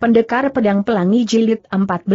Pendekar Pedang Pelangi Jilid 14.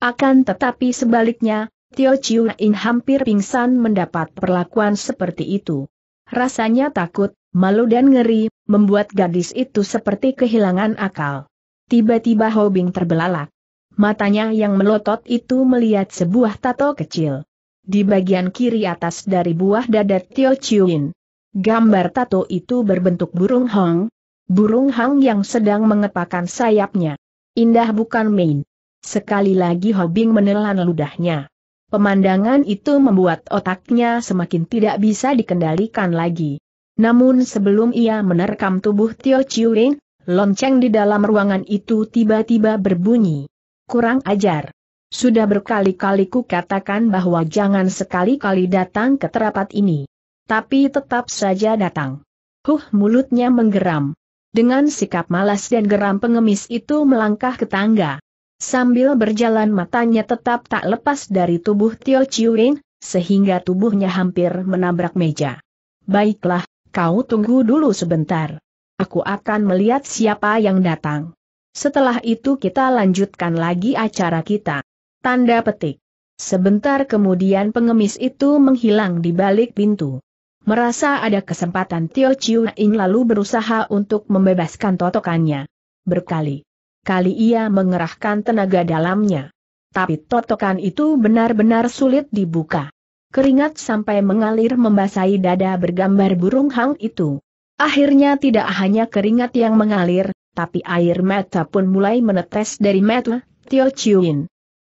Akan tetapi sebaliknya, Tio Chiu In hampir pingsan mendapat perlakuan seperti itu. Rasanya takut, malu dan ngeri, membuat gadis itu seperti kehilangan akal. Tiba-tiba Hobing terbelalak. Matanya yang melotot itu melihat sebuah tato kecil. Di bagian kiri atas dari buah dada Tio Chiu In. Gambar tato itu berbentuk burung hong, burung hang yang sedang mengepakkan sayapnya. Indah bukan main. Sekali lagi Hobing menelan ludahnya. Pemandangan itu membuat otaknya semakin tidak bisa dikendalikan lagi. Namun sebelum ia menerkam tubuh Tio Chiuring, lonceng di dalam ruangan itu tiba-tiba berbunyi. Kurang ajar. Sudah berkali-kali ku katakan bahwa jangan sekali-kali datang ke terapat ini. Tapi tetap saja datang. Huh mulutnya menggeram. Dengan sikap malas dan geram pengemis itu melangkah ke tangga. Sambil berjalan matanya tetap tak lepas dari tubuh Tio Chiurin, sehingga tubuhnya hampir menabrak meja. Baiklah, kau tunggu dulu sebentar. Aku akan melihat siapa yang datang. Setelah itu kita lanjutkan lagi acara kita. Tanda petik. Sebentar kemudian pengemis itu menghilang di balik pintu. Merasa ada kesempatan Tio Chiu In lalu berusaha untuk membebaskan totokannya. Berkali. Kali ia mengerahkan tenaga dalamnya. Tapi totokan itu benar-benar sulit dibuka. Keringat sampai mengalir membasahi dada bergambar burung hang itu. Akhirnya tidak hanya keringat yang mengalir, tapi air mata pun mulai menetes dari mata Tio Chiu In.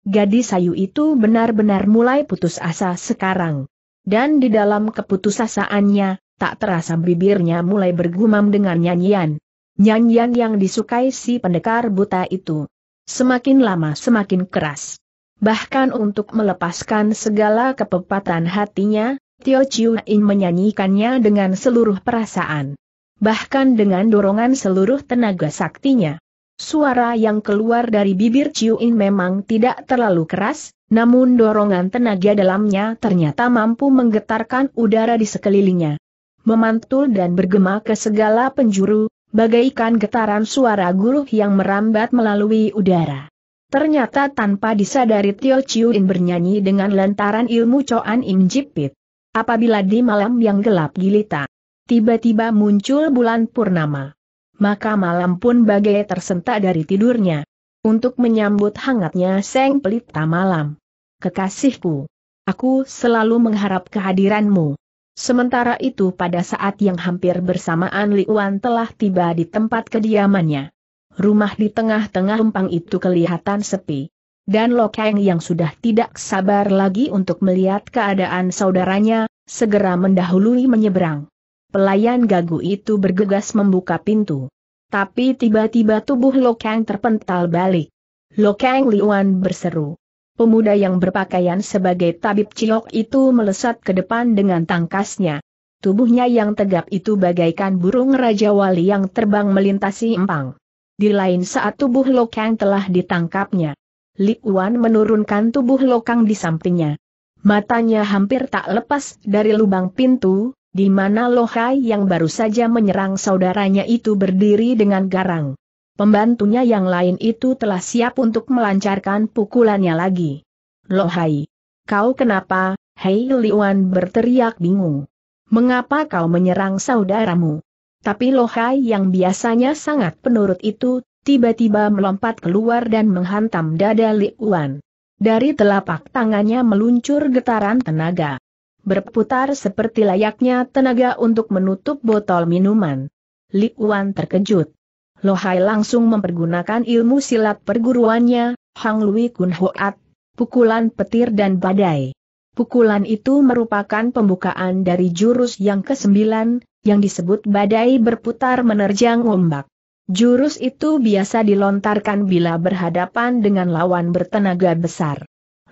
Gadis sayu itu benar-benar mulai putus asa sekarang. Dan di dalam keputusasaannya, tak terasa bibirnya mulai bergumam dengan nyanyian. Nyanyian yang disukai si pendekar buta itu. Semakin lama semakin keras. Bahkan untuk melepaskan segala kepepatan hatinya, Tio Chiu In menyanyikannya dengan seluruh perasaan. Bahkan dengan dorongan seluruh tenaga saktinya. Suara yang keluar dari bibir Chiu In memang tidak terlalu keras, namun dorongan tenaga dalamnya ternyata mampu menggetarkan udara di sekelilingnya. Memantul dan bergema ke segala penjuru, bagaikan getaran suara guru yang merambat melalui udara. Ternyata tanpa disadari Tio Chiu In bernyanyi dengan lantaran ilmu Coan Im Jipit. Apabila di malam yang gelap gilita, tiba-tiba muncul bulan purnama maka malam pun bagai tersentak dari tidurnya. Untuk menyambut hangatnya Seng Pelita malam. Kekasihku, aku selalu mengharap kehadiranmu. Sementara itu pada saat yang hampir bersamaan Li Liuan telah tiba di tempat kediamannya. Rumah di tengah-tengah umpang itu kelihatan sepi. Dan Lokeng yang sudah tidak sabar lagi untuk melihat keadaan saudaranya, segera mendahului menyeberang. Pelayan gagu itu bergegas membuka pintu. Tapi tiba-tiba tubuh Lokang terpental balik. Lokang Liuan berseru. Pemuda yang berpakaian sebagai tabib cilok itu melesat ke depan dengan tangkasnya. Tubuhnya yang tegap itu bagaikan burung Raja Wali yang terbang melintasi empang. Di lain saat tubuh Lokang telah ditangkapnya. Liuan menurunkan tubuh Lokang di sampingnya. Matanya hampir tak lepas dari lubang pintu, di mana Lohai yang baru saja menyerang saudaranya itu berdiri dengan garang. Pembantunya yang lain itu telah siap untuk melancarkan pukulannya lagi. Lohai, kau kenapa? Hei Wan berteriak bingung. Mengapa kau menyerang saudaramu? Tapi Lohai yang biasanya sangat penurut itu, tiba-tiba melompat keluar dan menghantam dada Liuan. Dari telapak tangannya meluncur getaran tenaga berputar seperti layaknya tenaga untuk menutup botol minuman. Li Wan terkejut. Lo Hai langsung mempergunakan ilmu silat perguruannya, Hang Lui Kun Hoat, pukulan petir dan badai. Pukulan itu merupakan pembukaan dari jurus yang kesembilan, yang disebut badai berputar menerjang ombak. Jurus itu biasa dilontarkan bila berhadapan dengan lawan bertenaga besar.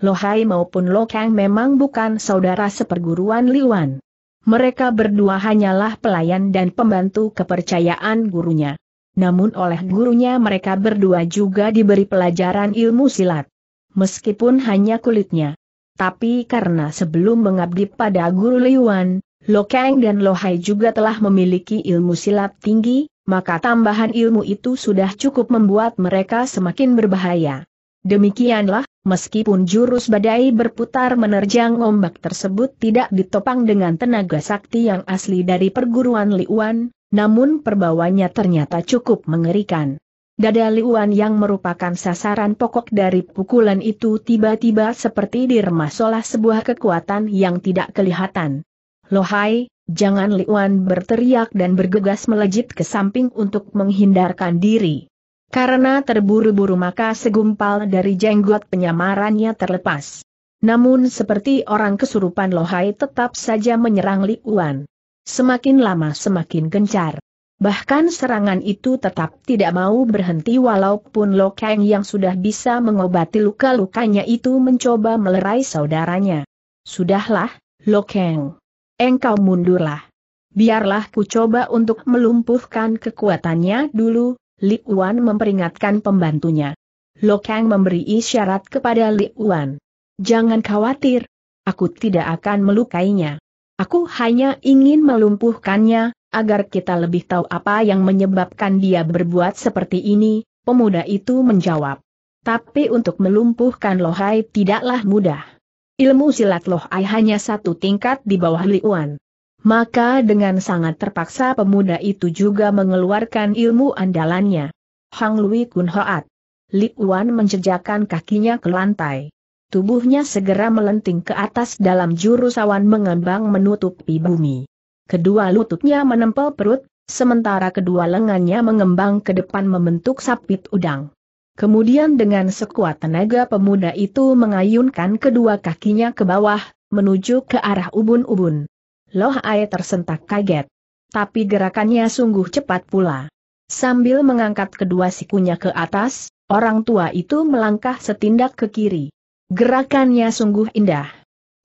Lohai maupun Lokang memang bukan saudara seperguruan Liwan. Mereka berdua hanyalah pelayan dan pembantu kepercayaan gurunya. Namun oleh gurunya mereka berdua juga diberi pelajaran ilmu silat. Meskipun hanya kulitnya. Tapi karena sebelum mengabdi pada guru Liwan, Lokang dan Lohai juga telah memiliki ilmu silat tinggi, maka tambahan ilmu itu sudah cukup membuat mereka semakin berbahaya. Demikianlah, meskipun jurus badai berputar menerjang ombak tersebut tidak ditopang dengan tenaga sakti yang asli dari perguruan Liuan, namun perbawanya ternyata cukup mengerikan. Dada Liuan yang merupakan sasaran pokok dari pukulan itu tiba-tiba seperti diremas oleh sebuah kekuatan yang tidak kelihatan. Lohai, jangan Liuan berteriak dan bergegas melejit ke samping untuk menghindarkan diri. Karena terburu-buru maka segumpal dari jenggot penyamarannya terlepas. Namun seperti orang kesurupan Lohai tetap saja menyerang Li Wan. Semakin lama semakin gencar. Bahkan serangan itu tetap tidak mau berhenti walaupun Lo Kang yang sudah bisa mengobati luka-lukanya itu mencoba melerai saudaranya. Sudahlah, Lo Kang. Engkau mundurlah. Biarlah ku coba untuk melumpuhkan kekuatannya dulu, Li Wan memperingatkan pembantunya. Kang memberi isyarat kepada Li Wan. Jangan khawatir, aku tidak akan melukainya. Aku hanya ingin melumpuhkannya, agar kita lebih tahu apa yang menyebabkan dia berbuat seperti ini, pemuda itu menjawab. Tapi untuk melumpuhkan Lohai tidaklah mudah. Ilmu silat Lohai hanya satu tingkat di bawah Li Liuan. Maka dengan sangat terpaksa pemuda itu juga mengeluarkan ilmu andalannya. Hang Lui Kun Hoat. Li Wan menjejakkan kakinya ke lantai. Tubuhnya segera melenting ke atas dalam jurus awan mengembang menutupi bumi. Kedua lututnya menempel perut, sementara kedua lengannya mengembang ke depan membentuk sapit udang. Kemudian dengan sekuat tenaga pemuda itu mengayunkan kedua kakinya ke bawah, menuju ke arah ubun-ubun. Loh Ae tersentak kaget. Tapi gerakannya sungguh cepat pula. Sambil mengangkat kedua sikunya ke atas, orang tua itu melangkah setindak ke kiri. Gerakannya sungguh indah.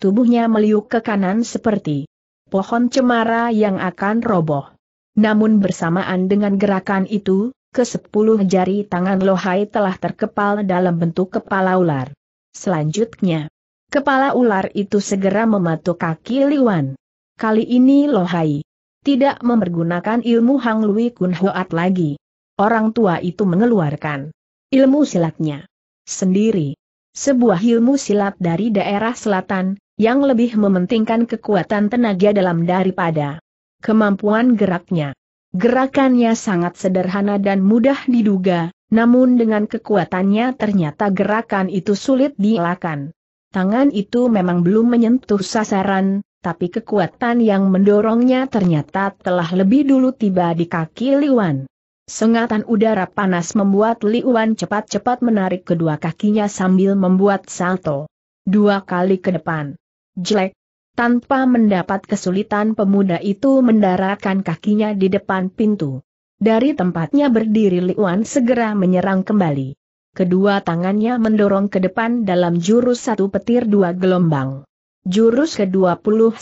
Tubuhnya meliuk ke kanan seperti pohon cemara yang akan roboh. Namun bersamaan dengan gerakan itu, ke sepuluh jari tangan Lohai telah terkepal dalam bentuk kepala ular. Selanjutnya, kepala ular itu segera mematuk kaki Liwan. Kali ini Lohai tidak mempergunakan ilmu Hang Lui Kun Hoat lagi. Orang tua itu mengeluarkan ilmu silatnya sendiri. Sebuah ilmu silat dari daerah selatan, yang lebih mementingkan kekuatan tenaga dalam daripada kemampuan geraknya. Gerakannya sangat sederhana dan mudah diduga, namun dengan kekuatannya ternyata gerakan itu sulit dielakkan. Tangan itu memang belum menyentuh sasaran, tapi kekuatan yang mendorongnya ternyata telah lebih dulu tiba di kaki Liwan. Sengatan udara panas membuat Liwan cepat-cepat menarik kedua kakinya sambil membuat salto. Dua kali ke depan. Jelek. Tanpa mendapat kesulitan pemuda itu mendaratkan kakinya di depan pintu. Dari tempatnya berdiri Liwan segera menyerang kembali. Kedua tangannya mendorong ke depan dalam jurus satu petir dua gelombang. Jurus ke-21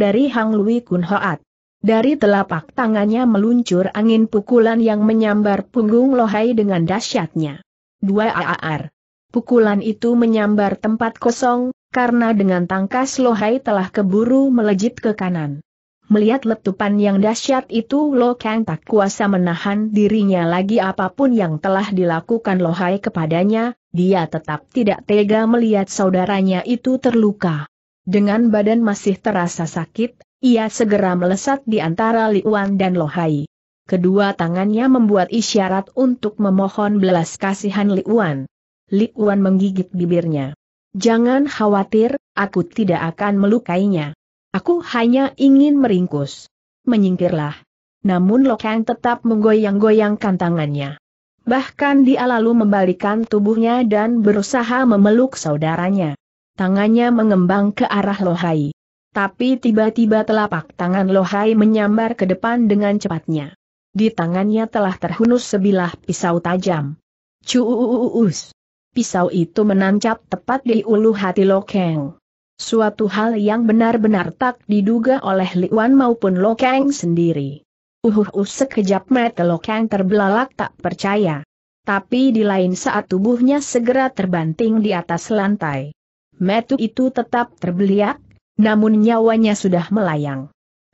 dari Hang Lui Kun Hoat. Dari telapak tangannya meluncur angin pukulan yang menyambar punggung Lohai dengan dahsyatnya. Dua AAR. Pukulan itu menyambar tempat kosong, karena dengan tangkas Lohai telah keburu melejit ke kanan. Melihat letupan yang dahsyat itu Lo Kang tak kuasa menahan dirinya lagi apapun yang telah dilakukan Lohai kepadanya, dia tetap tidak tega melihat saudaranya itu terluka. Dengan badan masih terasa sakit, ia segera melesat di antara Liuan dan Lohai. Kedua tangannya membuat isyarat untuk memohon belas kasihan Liuan. Liuan menggigit bibirnya. Jangan khawatir, aku tidak akan melukainya. Aku hanya ingin meringkus. Menyingkirlah. Namun Lokang tetap menggoyang-goyangkan tangannya. Bahkan dia lalu membalikan tubuhnya dan berusaha memeluk saudaranya tangannya mengembang ke arah Lohai. Tapi tiba-tiba telapak tangan Lohai menyambar ke depan dengan cepatnya. Di tangannya telah terhunus sebilah pisau tajam. Cuuus. Pisau itu menancap tepat di ulu hati Lokeng. Suatu hal yang benar-benar tak diduga oleh Liwan maupun Lokeng sendiri. Uhuh, uhuh sekejap mata Lokeng terbelalak tak percaya. Tapi di lain saat tubuhnya segera terbanting di atas lantai. Metu itu tetap terbeliak, namun nyawanya sudah melayang.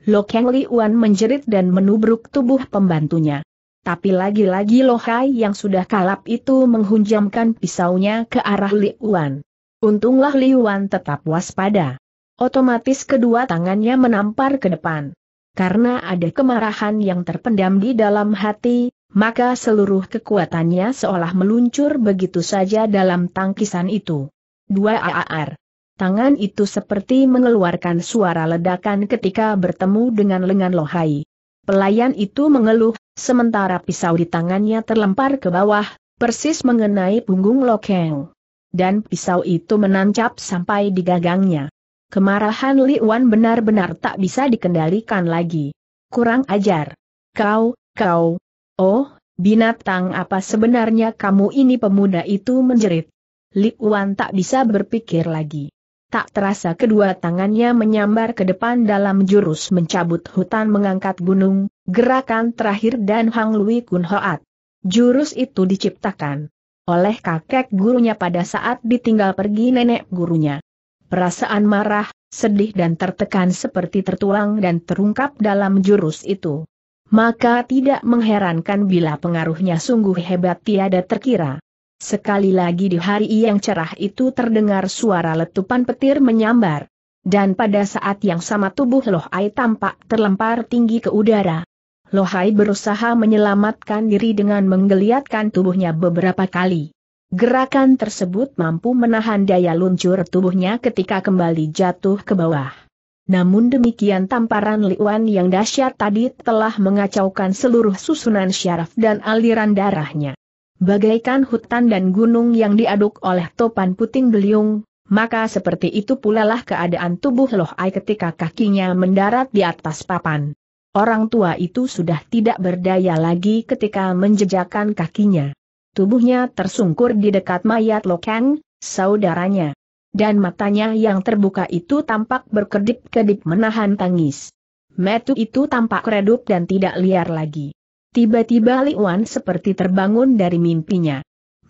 Lokeng Liuan menjerit dan menubruk tubuh pembantunya. Tapi lagi-lagi Lohai yang sudah kalap itu menghunjamkan pisaunya ke arah Liuan. Untunglah Liuan tetap waspada. Otomatis kedua tangannya menampar ke depan. Karena ada kemarahan yang terpendam di dalam hati, maka seluruh kekuatannya seolah meluncur begitu saja dalam tangkisan itu. Dua AAR. Tangan itu seperti mengeluarkan suara ledakan ketika bertemu dengan lengan Lohai. Pelayan itu mengeluh, sementara pisau di tangannya terlempar ke bawah, persis mengenai punggung Lokeng. Dan pisau itu menancap sampai di gagangnya. Kemarahan Li Wan benar-benar tak bisa dikendalikan lagi. Kurang ajar. Kau, kau. Oh, binatang apa sebenarnya kamu ini pemuda itu menjerit. Wan tak bisa berpikir lagi. Tak terasa kedua tangannya menyambar ke depan dalam jurus mencabut hutan mengangkat gunung, gerakan terakhir dan Hang Lui Kun Hoat. Jurus itu diciptakan oleh kakek gurunya pada saat ditinggal pergi nenek gurunya. Perasaan marah, sedih dan tertekan seperti tertuang dan terungkap dalam jurus itu. Maka tidak mengherankan bila pengaruhnya sungguh hebat tiada terkira. Sekali lagi di hari yang cerah itu terdengar suara letupan petir menyambar. Dan pada saat yang sama tubuh Lohai tampak terlempar tinggi ke udara. Lohai berusaha menyelamatkan diri dengan menggeliatkan tubuhnya beberapa kali. Gerakan tersebut mampu menahan daya luncur tubuhnya ketika kembali jatuh ke bawah. Namun demikian tamparan Liuan yang dahsyat tadi telah mengacaukan seluruh susunan syaraf dan aliran darahnya. Bagaikan hutan dan gunung yang diaduk oleh topan puting beliung, maka seperti itu pula lah keadaan tubuh Loh Ai ketika kakinya mendarat di atas papan. Orang tua itu sudah tidak berdaya lagi ketika menjejakkan kakinya. Tubuhnya tersungkur di dekat mayat Lo Kang, saudaranya. Dan matanya yang terbuka itu tampak berkedip-kedip menahan tangis. Metu itu tampak redup dan tidak liar lagi. Tiba-tiba Li Wan seperti terbangun dari mimpinya.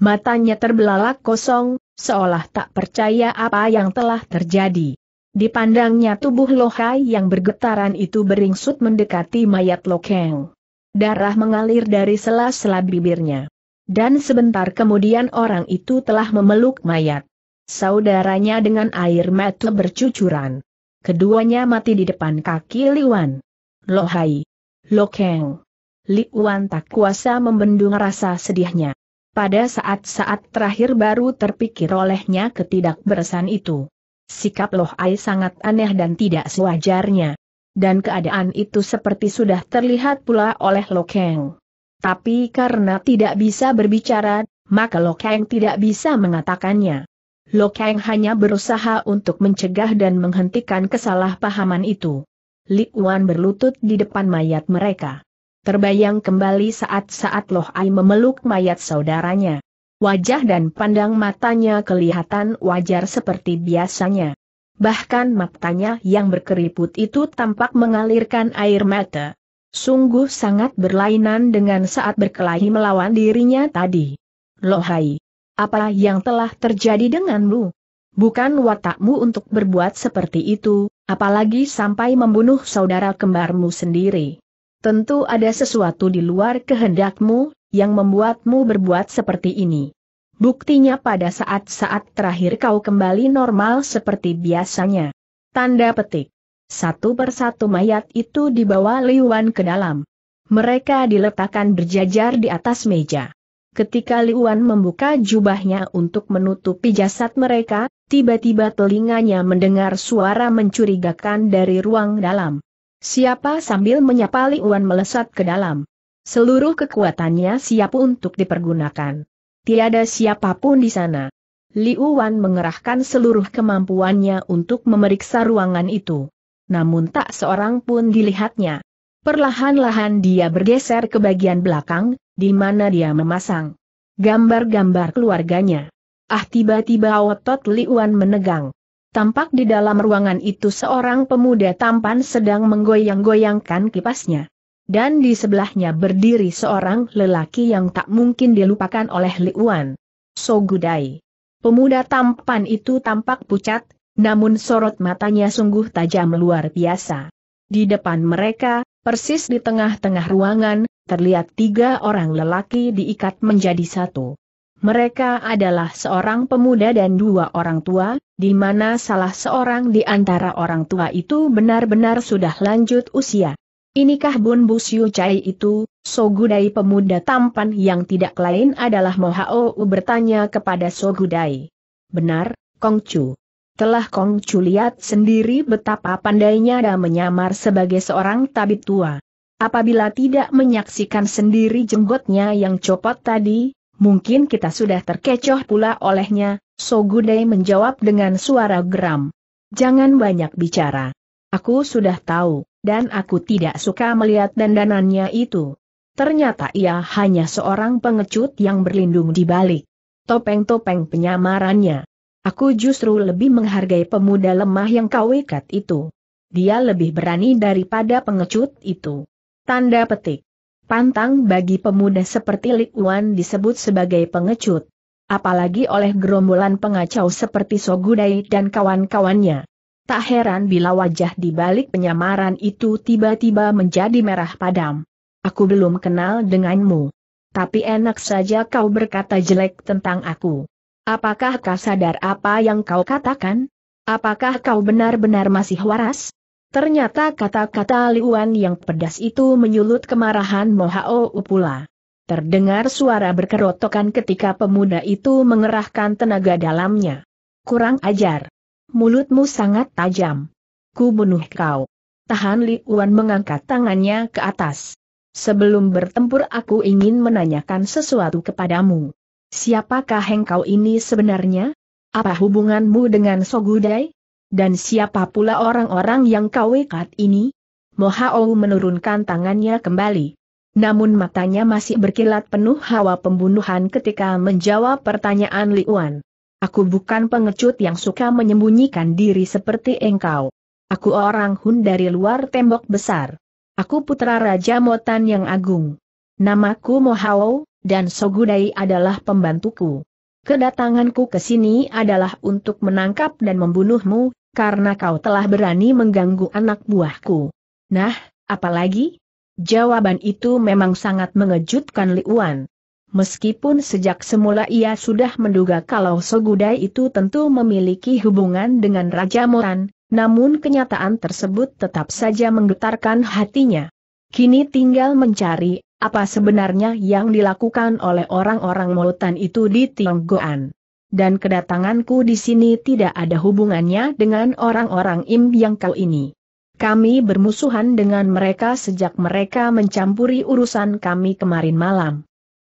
Matanya terbelalak kosong, seolah tak percaya apa yang telah terjadi. Dipandangnya tubuh Lohai yang bergetaran itu beringsut mendekati mayat Lokeng. Darah mengalir dari sela-sela bibirnya. Dan sebentar kemudian orang itu telah memeluk mayat. Saudaranya dengan air mata bercucuran. Keduanya mati di depan kaki Liwan. Lohai. Lokeng. Li Wan tak kuasa membendung rasa sedihnya. Pada saat-saat terakhir baru terpikir olehnya ketidakberesan itu. Sikap Loh Ai sangat aneh dan tidak sewajarnya. Dan keadaan itu seperti sudah terlihat pula oleh Lo Kang. Tapi karena tidak bisa berbicara, maka Lo Kang tidak bisa mengatakannya. Lo Kang hanya berusaha untuk mencegah dan menghentikan kesalahpahaman itu. Li Wan berlutut di depan mayat mereka terbayang kembali saat-saat Loh Ai memeluk mayat saudaranya. Wajah dan pandang matanya kelihatan wajar seperti biasanya. Bahkan matanya yang berkeriput itu tampak mengalirkan air mata. Sungguh sangat berlainan dengan saat berkelahi melawan dirinya tadi. Lohai, apa yang telah terjadi denganmu? Bukan watakmu untuk berbuat seperti itu, apalagi sampai membunuh saudara kembarmu sendiri tentu ada sesuatu di luar kehendakmu, yang membuatmu berbuat seperti ini. Buktinya pada saat-saat terakhir kau kembali normal seperti biasanya. Tanda petik. Satu persatu mayat itu dibawa Liwan ke dalam. Mereka diletakkan berjajar di atas meja. Ketika Liwan membuka jubahnya untuk menutupi jasad mereka, tiba-tiba telinganya mendengar suara mencurigakan dari ruang dalam. Siapa sambil menyapa Liuan melesat ke dalam. Seluruh kekuatannya siap untuk dipergunakan. Tiada siapapun di sana. Liuan mengerahkan seluruh kemampuannya untuk memeriksa ruangan itu. Namun tak seorang pun dilihatnya. Perlahan-lahan dia bergeser ke bagian belakang, di mana dia memasang gambar-gambar keluarganya. Ah tiba-tiba otot Liuan menegang. Tampak di dalam ruangan itu seorang pemuda tampan sedang menggoyang-goyangkan kipasnya. Dan di sebelahnya berdiri seorang lelaki yang tak mungkin dilupakan oleh Liuan. Sogudai. Pemuda tampan itu tampak pucat, namun sorot matanya sungguh tajam luar biasa. Di depan mereka, persis di tengah-tengah ruangan, terlihat tiga orang lelaki diikat menjadi satu. Mereka adalah seorang pemuda dan dua orang tua, di mana salah seorang di antara orang tua itu benar-benar sudah lanjut usia. Inikah Bun Busyu Chai itu, Sogudai pemuda tampan yang tidak lain adalah Mohao bertanya kepada Sogudai. Benar, Kongcu. Telah Kongcu lihat sendiri betapa pandainya dan menyamar sebagai seorang tabib tua. Apabila tidak menyaksikan sendiri jenggotnya yang copot tadi, mungkin kita sudah terkecoh pula olehnya, Sogudai menjawab dengan suara geram. Jangan banyak bicara. Aku sudah tahu, dan aku tidak suka melihat dandanannya itu. Ternyata ia hanya seorang pengecut yang berlindung di balik topeng-topeng penyamarannya. Aku justru lebih menghargai pemuda lemah yang kau ikat itu. Dia lebih berani daripada pengecut itu. Tanda petik. Pantang bagi pemuda seperti Lik Wan disebut sebagai pengecut. Apalagi oleh gerombolan pengacau seperti Sogudai dan kawan-kawannya. Tak heran bila wajah di balik penyamaran itu tiba-tiba menjadi merah padam. Aku belum kenal denganmu. Tapi enak saja kau berkata jelek tentang aku. Apakah kau sadar apa yang kau katakan? Apakah kau benar-benar masih waras? Ternyata kata-kata Liuan yang pedas itu menyulut kemarahan Mohao pula. Terdengar suara berkerotokan ketika pemuda itu mengerahkan tenaga dalamnya. Kurang ajar. Mulutmu sangat tajam. Ku bunuh kau. Tahan Liuan mengangkat tangannya ke atas. Sebelum bertempur aku ingin menanyakan sesuatu kepadamu. Siapakah engkau ini sebenarnya? Apa hubunganmu dengan Sogudai? Dan siapa pula orang-orang yang kau ikat ini? Mohao menurunkan tangannya kembali. Namun matanya masih berkilat penuh hawa pembunuhan ketika menjawab pertanyaan Liuan. Aku bukan pengecut yang suka menyembunyikan diri seperti engkau. Aku orang Hun dari luar tembok besar. Aku putra Raja Motan yang agung. Namaku Mohao, dan Sogudai adalah pembantuku kedatanganku ke sini adalah untuk menangkap dan membunuhmu, karena kau telah berani mengganggu anak buahku. Nah, apalagi? Jawaban itu memang sangat mengejutkan Liuan. Meskipun sejak semula ia sudah menduga kalau Sogudai itu tentu memiliki hubungan dengan Raja Moran, namun kenyataan tersebut tetap saja menggetarkan hatinya. Kini tinggal mencari apa sebenarnya yang dilakukan oleh orang-orang Molutan itu di Tionggoan? Dan kedatanganku di sini tidak ada hubungannya dengan orang-orang Im yang kau ini. Kami bermusuhan dengan mereka sejak mereka mencampuri urusan kami kemarin malam.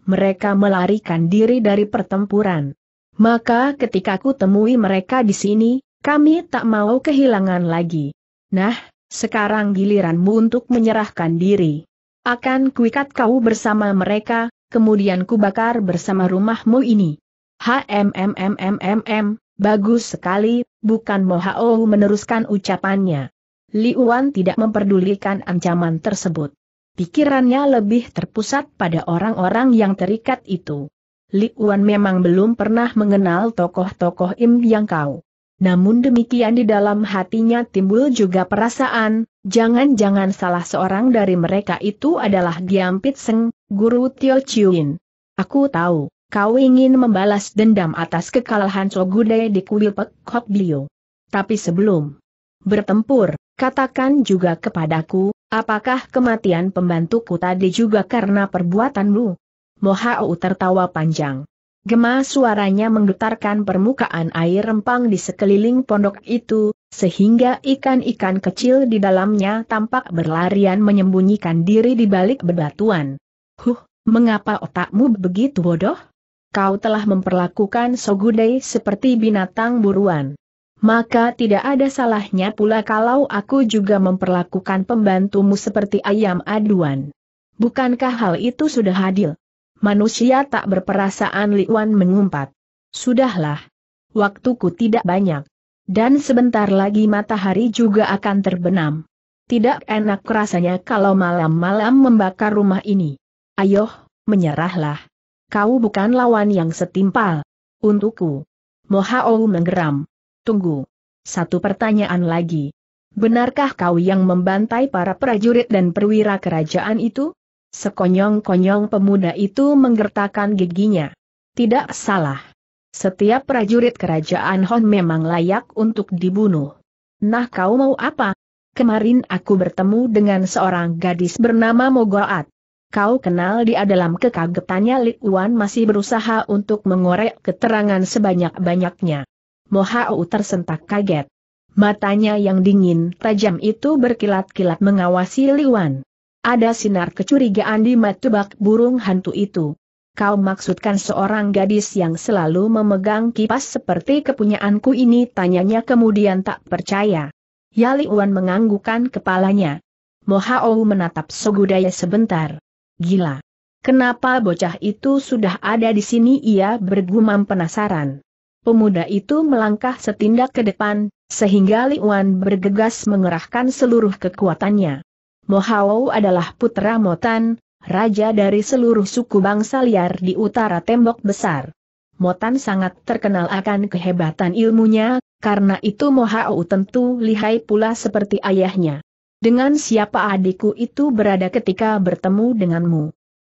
Mereka melarikan diri dari pertempuran. Maka ketika ku temui mereka di sini, kami tak mau kehilangan lagi. Nah, sekarang giliranmu untuk menyerahkan diri. Akan kuikat kau bersama mereka, kemudian kubakar bersama rumahmu ini. HMMMMMM, bagus sekali, bukan Mohao meneruskan ucapannya. Liuan tidak memperdulikan ancaman tersebut. Pikirannya lebih terpusat pada orang-orang yang terikat itu. Liuan memang belum pernah mengenal tokoh-tokoh Im Yang Kau. Namun demikian di dalam hatinya timbul juga perasaan, jangan-jangan salah seorang dari mereka itu adalah Giam Pitseng, guru Tio Chiuin. Aku tahu, kau ingin membalas dendam atas kekalahan Sogude di kuil Pek Hok Bio. Tapi sebelum bertempur, katakan juga kepadaku, apakah kematian pembantuku tadi juga karena perbuatanmu? Mohau tertawa panjang. Gema suaranya menggetarkan permukaan air rempang di sekeliling pondok itu, sehingga ikan-ikan kecil di dalamnya tampak berlarian menyembunyikan diri di balik bebatuan. Huh, mengapa otakmu begitu bodoh? Kau telah memperlakukan Sogudai seperti binatang buruan. Maka tidak ada salahnya pula kalau aku juga memperlakukan pembantumu seperti ayam aduan. Bukankah hal itu sudah adil? manusia tak berperasaan Liwan mengumpat. Sudahlah. Waktuku tidak banyak. Dan sebentar lagi matahari juga akan terbenam. Tidak enak rasanya kalau malam-malam membakar rumah ini. Ayoh, menyerahlah. Kau bukan lawan yang setimpal. Untukku. Mohaou menggeram. Tunggu. Satu pertanyaan lagi. Benarkah kau yang membantai para prajurit dan perwira kerajaan itu? Sekonyong-konyong pemuda itu menggertakkan giginya. Tidak salah. Setiap prajurit kerajaan Hon memang layak untuk dibunuh. Nah kau mau apa? Kemarin aku bertemu dengan seorang gadis bernama Mogoat. Kau kenal dia dalam kekagetannya Li Wan masih berusaha untuk mengorek keterangan sebanyak-banyaknya. Mohau tersentak kaget. Matanya yang dingin tajam itu berkilat-kilat mengawasi Li Wan ada sinar kecurigaan di matubak burung hantu itu. Kau maksudkan seorang gadis yang selalu memegang kipas seperti kepunyaanku ini tanyanya kemudian tak percaya. Yali Wan menganggukan kepalanya. Mohao menatap Sogudaya sebentar. Gila. Kenapa bocah itu sudah ada di sini ia bergumam penasaran. Pemuda itu melangkah setindak ke depan, sehingga Li Wan bergegas mengerahkan seluruh kekuatannya. Mohao adalah putra Motan, raja dari seluruh suku bangsa liar di utara tembok besar. Motan sangat terkenal akan kehebatan ilmunya, karena itu Mohao tentu lihai pula seperti ayahnya. Dengan siapa adikku itu berada ketika bertemu denganmu?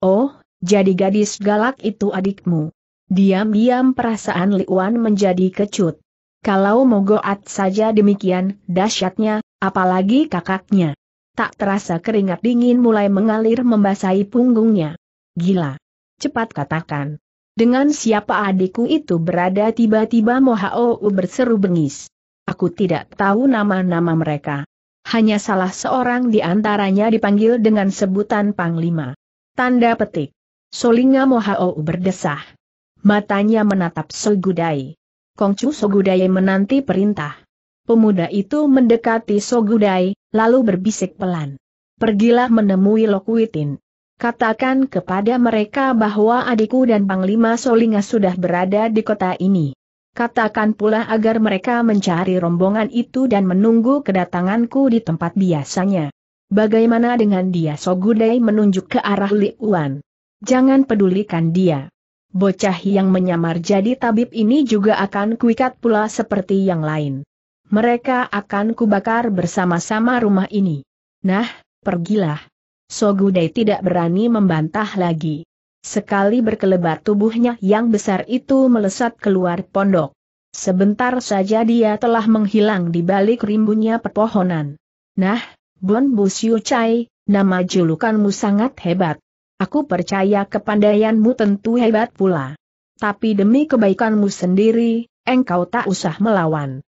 Oh, jadi gadis galak itu adikmu. Diam-diam perasaan Liuan menjadi kecut. Kalau Mogoat saja demikian dahsyatnya, apalagi kakaknya. Tak terasa keringat dingin mulai mengalir membasahi punggungnya. Gila. Cepat katakan. Dengan siapa adikku itu berada tiba-tiba Mohao berseru bengis. Aku tidak tahu nama-nama mereka. Hanya salah seorang di antaranya dipanggil dengan sebutan Panglima. Tanda petik. Solinga Mohao berdesah. Matanya menatap Sogudai. Kongcu Sogudai menanti perintah. Pemuda itu mendekati Sogudai, lalu berbisik pelan. Pergilah menemui Lokuitin. Katakan kepada mereka bahwa adikku dan Panglima Solinga sudah berada di kota ini. Katakan pula agar mereka mencari rombongan itu dan menunggu kedatanganku di tempat biasanya. Bagaimana dengan dia Sogudai menunjuk ke arah Liuan. Jangan pedulikan dia. Bocah yang menyamar jadi tabib ini juga akan kuikat pula seperti yang lain. Mereka akan kubakar bersama-sama rumah ini. Nah, pergilah. Sogudai tidak berani membantah lagi. Sekali berkelebat tubuhnya yang besar itu melesat keluar pondok. Sebentar saja dia telah menghilang di balik rimbunnya pepohonan. Nah, Bon Busiu Chai, nama julukanmu sangat hebat. Aku percaya kepandaianmu tentu hebat pula. Tapi demi kebaikanmu sendiri, engkau tak usah melawan.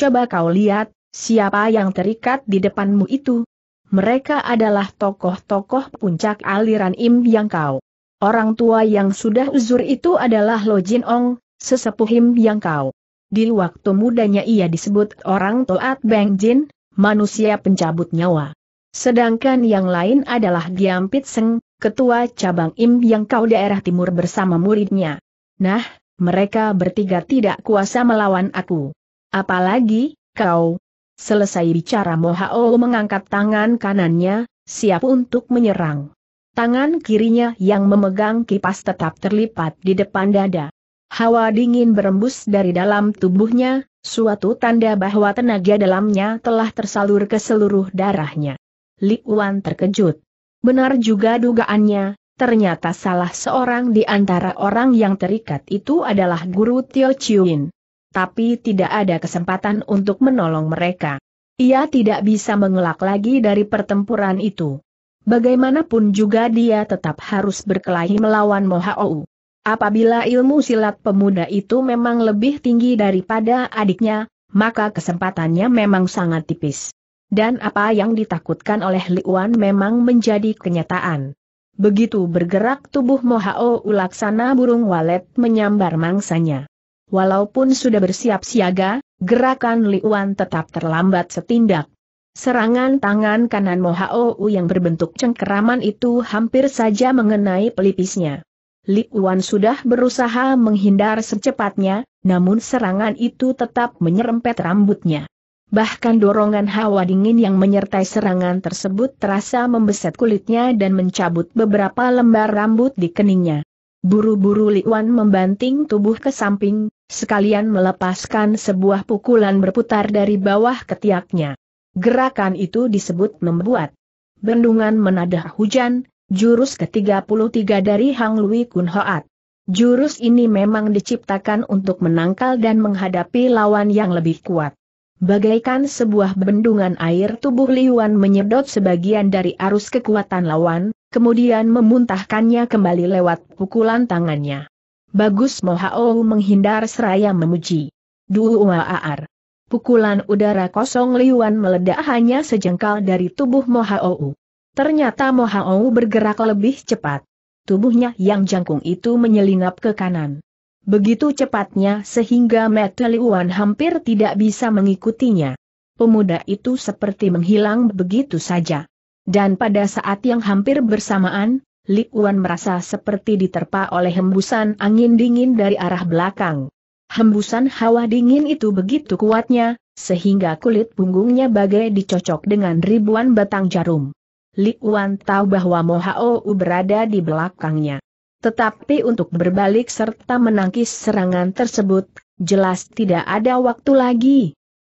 Coba kau lihat, siapa yang terikat di depanmu itu? Mereka adalah tokoh-tokoh puncak aliran Im yang kau. Orang tua yang sudah uzur itu adalah Lo Jin Ong, sesepuh Im yang kau. Di waktu mudanya ia disebut orang Toat Beng Jin, manusia pencabut nyawa. Sedangkan yang lain adalah Giam Pit Seng, ketua cabang Im yang kau daerah timur bersama muridnya. Nah, mereka bertiga tidak kuasa melawan aku. Apalagi, kau. Selesai bicara Mohao mengangkat tangan kanannya, siap untuk menyerang. Tangan kirinya yang memegang kipas tetap terlipat di depan dada. Hawa dingin berembus dari dalam tubuhnya, suatu tanda bahwa tenaga dalamnya telah tersalur ke seluruh darahnya. Li Wan terkejut. Benar juga dugaannya, ternyata salah seorang di antara orang yang terikat itu adalah guru Tio Chiuin tapi tidak ada kesempatan untuk menolong mereka. Ia tidak bisa mengelak lagi dari pertempuran itu. Bagaimanapun juga dia tetap harus berkelahi melawan Mohaou. Apabila ilmu silat pemuda itu memang lebih tinggi daripada adiknya, maka kesempatannya memang sangat tipis. Dan apa yang ditakutkan oleh Liuan memang menjadi kenyataan. Begitu bergerak tubuh Mohaou laksana burung walet menyambar mangsanya. Walaupun sudah bersiap siaga, gerakan Liuan tetap terlambat setindak. Serangan tangan kanan Mohao yang berbentuk cengkeraman itu hampir saja mengenai pelipisnya. Liuan sudah berusaha menghindar secepatnya, namun serangan itu tetap menyerempet rambutnya. Bahkan dorongan hawa dingin yang menyertai serangan tersebut terasa membeset kulitnya dan mencabut beberapa lembar rambut di keningnya. Buru-buru Li Wan membanting tubuh ke samping, sekalian melepaskan sebuah pukulan berputar dari bawah ketiaknya. Gerakan itu disebut membuat bendungan menadah hujan, jurus ke-33 dari Hang Lui Kun Hoat. Jurus ini memang diciptakan untuk menangkal dan menghadapi lawan yang lebih kuat. Bagaikan sebuah bendungan air tubuh Li Wan menyedot sebagian dari arus kekuatan lawan, kemudian memuntahkannya kembali lewat pukulan tangannya. Bagus Mohao menghindar seraya memuji. Duaaar. Pukulan udara kosong liuan meledak hanya sejengkal dari tubuh Mohao. Ternyata Mohao bergerak lebih cepat. Tubuhnya yang jangkung itu menyelinap ke kanan. Begitu cepatnya sehingga Mete Liuan hampir tidak bisa mengikutinya. Pemuda itu seperti menghilang begitu saja. Dan pada saat yang hampir bersamaan, Li Wan merasa seperti diterpa oleh hembusan angin dingin dari arah belakang. Hembusan hawa dingin itu begitu kuatnya, sehingga kulit punggungnya bagai dicocok dengan ribuan batang jarum. Li Wan tahu bahwa Mohao berada di belakangnya. Tetapi untuk berbalik serta menangkis serangan tersebut, jelas tidak ada waktu lagi.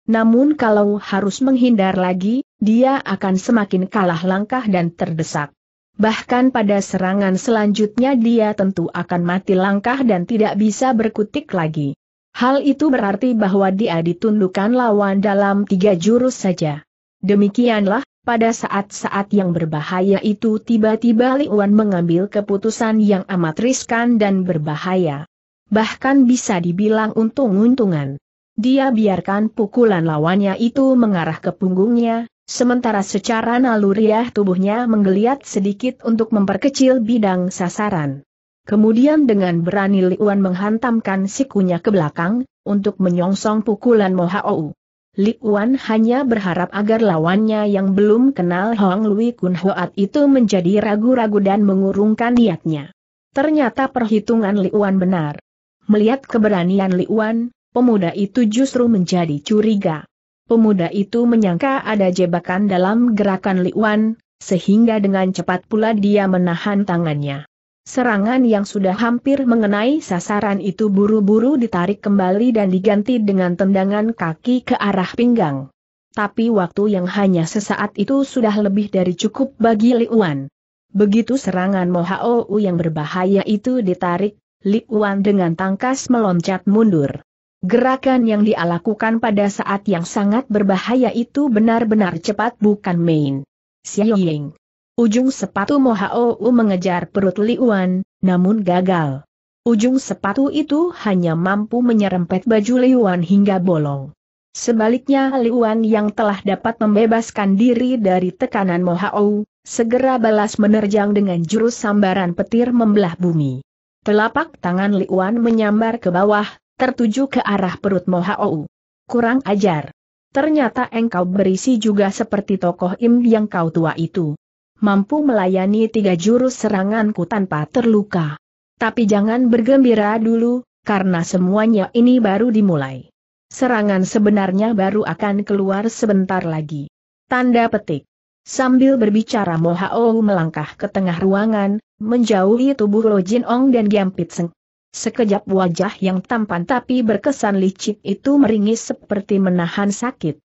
Namun kalau harus menghindar lagi, dia akan semakin kalah langkah dan terdesak. Bahkan pada serangan selanjutnya dia tentu akan mati langkah dan tidak bisa berkutik lagi. Hal itu berarti bahwa dia ditundukkan lawan dalam tiga jurus saja. Demikianlah, pada saat-saat yang berbahaya itu tiba-tiba Liuan mengambil keputusan yang amat riskan dan berbahaya. Bahkan bisa dibilang untung-untungan. Dia biarkan pukulan lawannya itu mengarah ke punggungnya, Sementara secara naluriah tubuhnya menggeliat sedikit untuk memperkecil bidang sasaran. Kemudian dengan berani Liuan menghantamkan sikunya ke belakang, untuk menyongsong pukulan Li Liuan hanya berharap agar lawannya yang belum kenal Hong Lui Kun Hoat itu menjadi ragu-ragu dan mengurungkan niatnya. Ternyata perhitungan Liuan benar. Melihat keberanian Liuan, pemuda itu justru menjadi curiga pemuda itu menyangka ada jebakan dalam gerakan Li Wan, sehingga dengan cepat pula dia menahan tangannya. Serangan yang sudah hampir mengenai sasaran itu buru-buru ditarik kembali dan diganti dengan tendangan kaki ke arah pinggang. Tapi waktu yang hanya sesaat itu sudah lebih dari cukup bagi Li Wan. Begitu serangan Mohaou yang berbahaya itu ditarik, Li Wan dengan tangkas meloncat mundur. Gerakan yang dia lakukan pada saat yang sangat berbahaya itu benar-benar cepat bukan main. Xiao Ying. Ujung sepatu Mohaou mengejar perut Liuan, namun gagal. Ujung sepatu itu hanya mampu menyerempet baju Liuan hingga bolong. Sebaliknya Liuan yang telah dapat membebaskan diri dari tekanan Mohaou segera balas menerjang dengan jurus sambaran petir membelah bumi. Telapak tangan Liuan menyambar ke bawah, tertuju ke arah perut Mohau. Kurang ajar. Ternyata engkau berisi juga seperti tokoh Im yang kau tua itu. Mampu melayani tiga jurus seranganku tanpa terluka. Tapi jangan bergembira dulu, karena semuanya ini baru dimulai. Serangan sebenarnya baru akan keluar sebentar lagi. Tanda petik. Sambil berbicara Mohao melangkah ke tengah ruangan, menjauhi tubuh Lo Jin Ong dan Giam Pit Sekejap wajah yang tampan tapi berkesan licik itu meringis seperti menahan sakit.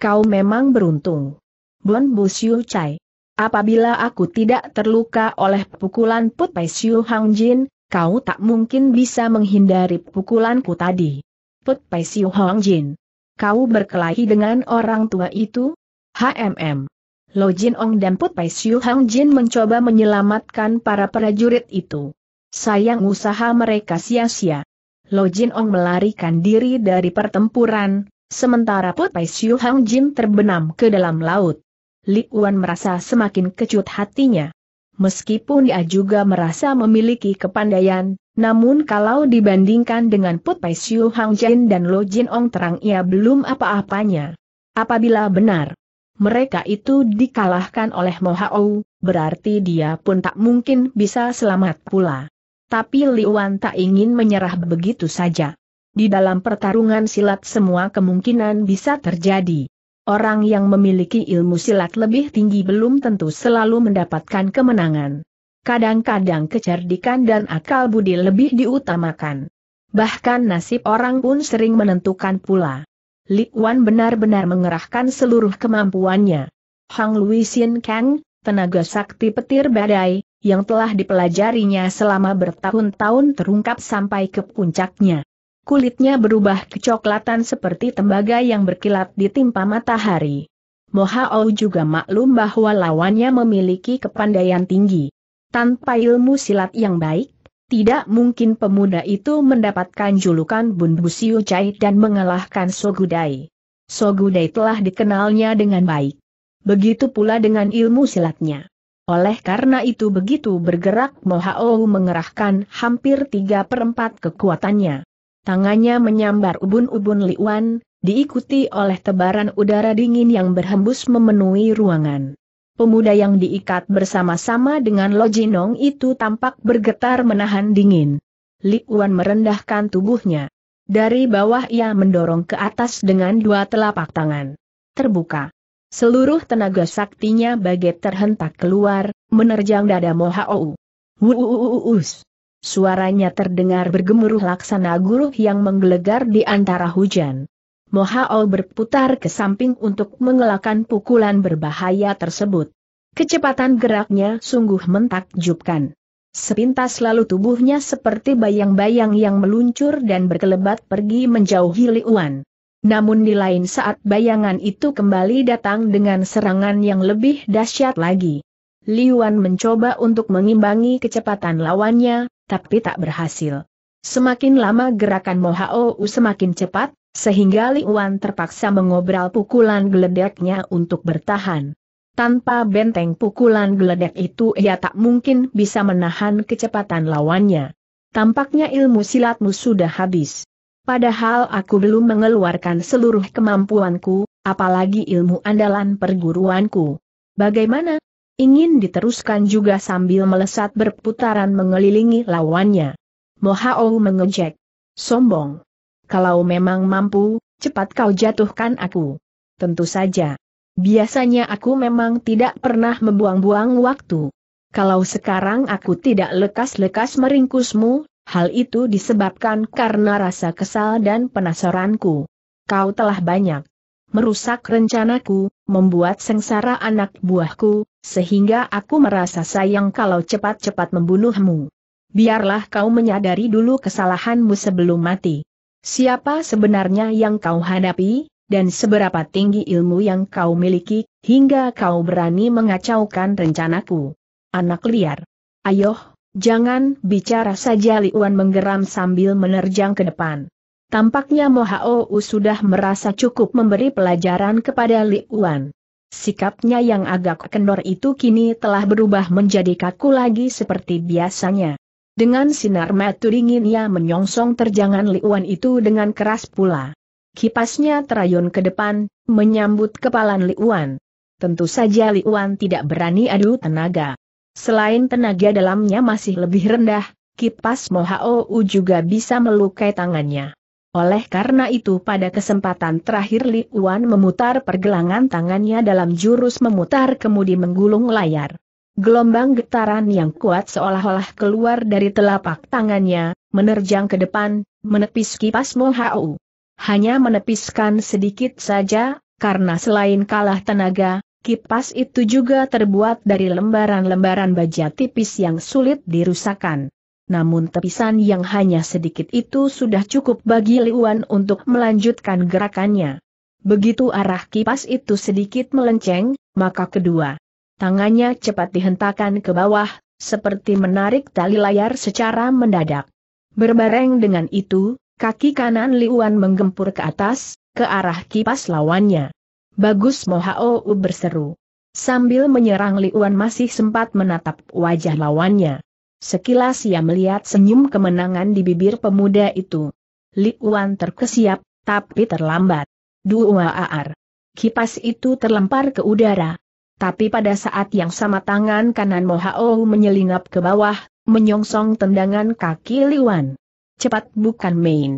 Kau memang beruntung. Bon Bu Siu Chai. Apabila aku tidak terluka oleh pukulan Put Pai Xiu Hang Jin, kau tak mungkin bisa menghindari pukulanku tadi. Put Pai Xiu Hang Jin. Kau berkelahi dengan orang tua itu? HMM. Lo Jin Ong dan Put Pai Xiu Hang Jin mencoba menyelamatkan para prajurit itu. Sayang usaha mereka sia-sia. Lo Jin Ong melarikan diri dari pertempuran, sementara Put Pai Siu Hang Jin terbenam ke dalam laut. Li Wan merasa semakin kecut hatinya. Meskipun dia juga merasa memiliki kepandaian, namun kalau dibandingkan dengan Put Pai Siu Hang Jin dan Lo Jin Ong terang ia belum apa-apanya. Apabila benar, mereka itu dikalahkan oleh Mohao, berarti dia pun tak mungkin bisa selamat pula. Tapi Wan tak ingin menyerah begitu saja. Di dalam pertarungan silat semua kemungkinan bisa terjadi. Orang yang memiliki ilmu silat lebih tinggi belum tentu selalu mendapatkan kemenangan. Kadang-kadang kecerdikan dan akal budi lebih diutamakan. Bahkan nasib orang pun sering menentukan pula. Li Wan benar-benar mengerahkan seluruh kemampuannya. Hang Lui Sin Kang, tenaga sakti petir badai, yang telah dipelajarinya selama bertahun-tahun terungkap sampai ke puncaknya. Kulitnya berubah kecoklatan seperti tembaga yang berkilat ditimpa matahari. Mohao juga maklum bahwa lawannya memiliki kepandaian tinggi. Tanpa ilmu silat yang baik, tidak mungkin pemuda itu mendapatkan julukan Bun Busiu Chai dan mengalahkan Sogudai. Sogudai telah dikenalnya dengan baik begitu pula dengan ilmu silatnya. Oleh karena itu begitu bergerak Mohao mengerahkan hampir tiga perempat kekuatannya. Tangannya menyambar ubun-ubun liwan, diikuti oleh tebaran udara dingin yang berhembus memenuhi ruangan. Pemuda yang diikat bersama-sama dengan Lojinong itu tampak bergetar menahan dingin. Liwan merendahkan tubuhnya. Dari bawah ia mendorong ke atas dengan dua telapak tangan. Terbuka. Seluruh tenaga saktinya bagai terhentak keluar, menerjang dada Mohaou. Wuuuus. Suaranya terdengar bergemuruh laksana guru yang menggelegar di antara hujan. Mohau berputar ke samping untuk mengelakkan pukulan berbahaya tersebut. Kecepatan geraknya sungguh mentakjubkan. Sepintas lalu tubuhnya seperti bayang-bayang yang meluncur dan berkelebat pergi menjauhi Liuan. Namun di lain saat bayangan itu kembali datang dengan serangan yang lebih dahsyat lagi. Liuan mencoba untuk mengimbangi kecepatan lawannya, tapi tak berhasil. Semakin lama gerakan Mohao semakin cepat, sehingga Liuan terpaksa mengobral pukulan geledeknya untuk bertahan. Tanpa benteng pukulan geledek itu ia tak mungkin bisa menahan kecepatan lawannya. Tampaknya ilmu silatmu sudah habis. Padahal aku belum mengeluarkan seluruh kemampuanku, apalagi ilmu andalan perguruanku. Bagaimana? Ingin diteruskan juga sambil melesat berputaran mengelilingi lawannya. Mohao mengejek. Sombong. Kalau memang mampu, cepat kau jatuhkan aku. Tentu saja. Biasanya aku memang tidak pernah membuang-buang waktu. Kalau sekarang aku tidak lekas-lekas meringkusmu, Hal itu disebabkan karena rasa kesal dan penasaranku. Kau telah banyak merusak rencanaku, membuat sengsara anak buahku, sehingga aku merasa sayang kalau cepat-cepat membunuhmu. Biarlah kau menyadari dulu kesalahanmu sebelum mati. Siapa sebenarnya yang kau hadapi, dan seberapa tinggi ilmu yang kau miliki, hingga kau berani mengacaukan rencanaku. Anak liar. Ayoh, Jangan bicara saja Liuan menggeram sambil menerjang ke depan. Tampaknya Mohao sudah merasa cukup memberi pelajaran kepada Liuan. Sikapnya yang agak kendor itu kini telah berubah menjadi kaku lagi seperti biasanya. Dengan sinar mata dingin ia menyongsong terjangan Liuan itu dengan keras pula. Kipasnya terayun ke depan, menyambut kepalan Liuan. Tentu saja Liuan tidak berani adu tenaga. Selain tenaga dalamnya masih lebih rendah, kipas Mohauu juga bisa melukai tangannya. Oleh karena itu pada kesempatan terakhir Li Wan memutar pergelangan tangannya dalam jurus memutar kemudi menggulung layar. Gelombang getaran yang kuat seolah-olah keluar dari telapak tangannya, menerjang ke depan, menepis kipas Mohauu. Hanya menepiskan sedikit saja, karena selain kalah tenaga, Kipas itu juga terbuat dari lembaran-lembaran baja tipis yang sulit dirusakkan. Namun tepisan yang hanya sedikit itu sudah cukup bagi Liuan untuk melanjutkan gerakannya. Begitu arah kipas itu sedikit melenceng, maka kedua tangannya cepat dihentakkan ke bawah, seperti menarik tali layar secara mendadak. Berbareng dengan itu, kaki kanan Liuan menggempur ke atas, ke arah kipas lawannya. Bagus Mohao berseru. Sambil menyerang Liuan masih sempat menatap wajah lawannya. Sekilas ia melihat senyum kemenangan di bibir pemuda itu. Liuan terkesiap, tapi terlambat. Dua aar. Kipas itu terlempar ke udara. Tapi pada saat yang sama tangan kanan Mohao menyelinap ke bawah, menyongsong tendangan kaki Wan. Cepat bukan main.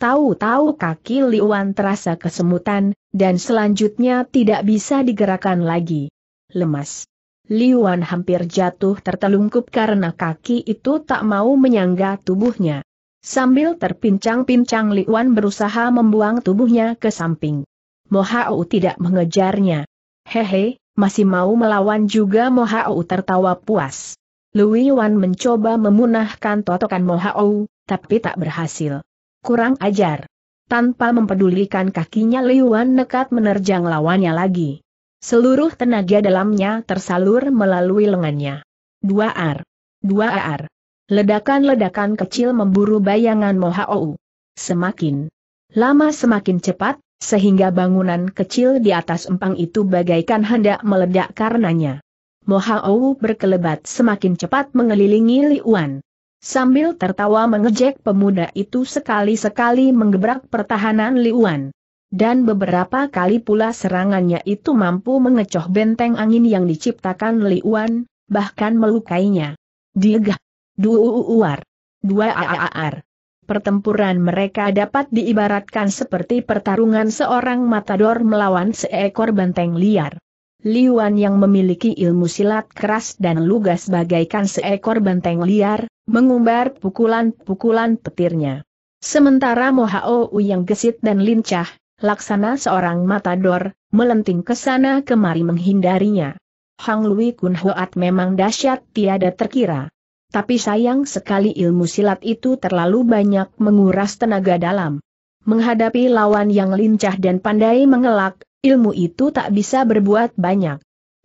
Tahu-tahu kaki Wan terasa kesemutan, dan selanjutnya tidak bisa digerakkan lagi. Lemas. Liuan hampir jatuh tertelungkup karena kaki itu tak mau menyangga tubuhnya. Sambil terpincang-pincang Liuan berusaha membuang tubuhnya ke samping. Mohau tidak mengejarnya. Hehe, masih mau melawan juga Mohau tertawa puas. Wan mencoba memunahkan totokan Mohau, tapi tak berhasil. Kurang ajar. Tanpa mempedulikan kakinya Liuan nekat menerjang lawannya lagi. Seluruh tenaga dalamnya tersalur melalui lengannya. Dua ar. Dua ar. Ledakan-ledakan kecil memburu bayangan Moha Ou. Semakin lama semakin cepat, sehingga bangunan kecil di atas empang itu bagaikan hendak meledak karenanya. Moha Ou berkelebat semakin cepat mengelilingi Liuan. Sambil tertawa mengejek pemuda itu sekali-sekali menggebrak pertahanan Liuan. Dan beberapa kali pula serangannya itu mampu mengecoh benteng angin yang diciptakan Liuan, bahkan melukainya. Diegah. Duuuar. Dua aaar. Pertempuran mereka dapat diibaratkan seperti pertarungan seorang matador melawan seekor benteng liar. Liuan yang memiliki ilmu silat keras dan lugas bagaikan seekor benteng liar, mengumbar pukulan-pukulan petirnya. Sementara Mohao yang gesit dan lincah, laksana seorang matador, melenting ke sana kemari menghindarinya. Hang Lui Kun Hoat memang dahsyat tiada terkira. Tapi sayang sekali ilmu silat itu terlalu banyak menguras tenaga dalam. Menghadapi lawan yang lincah dan pandai mengelak, ilmu itu tak bisa berbuat banyak.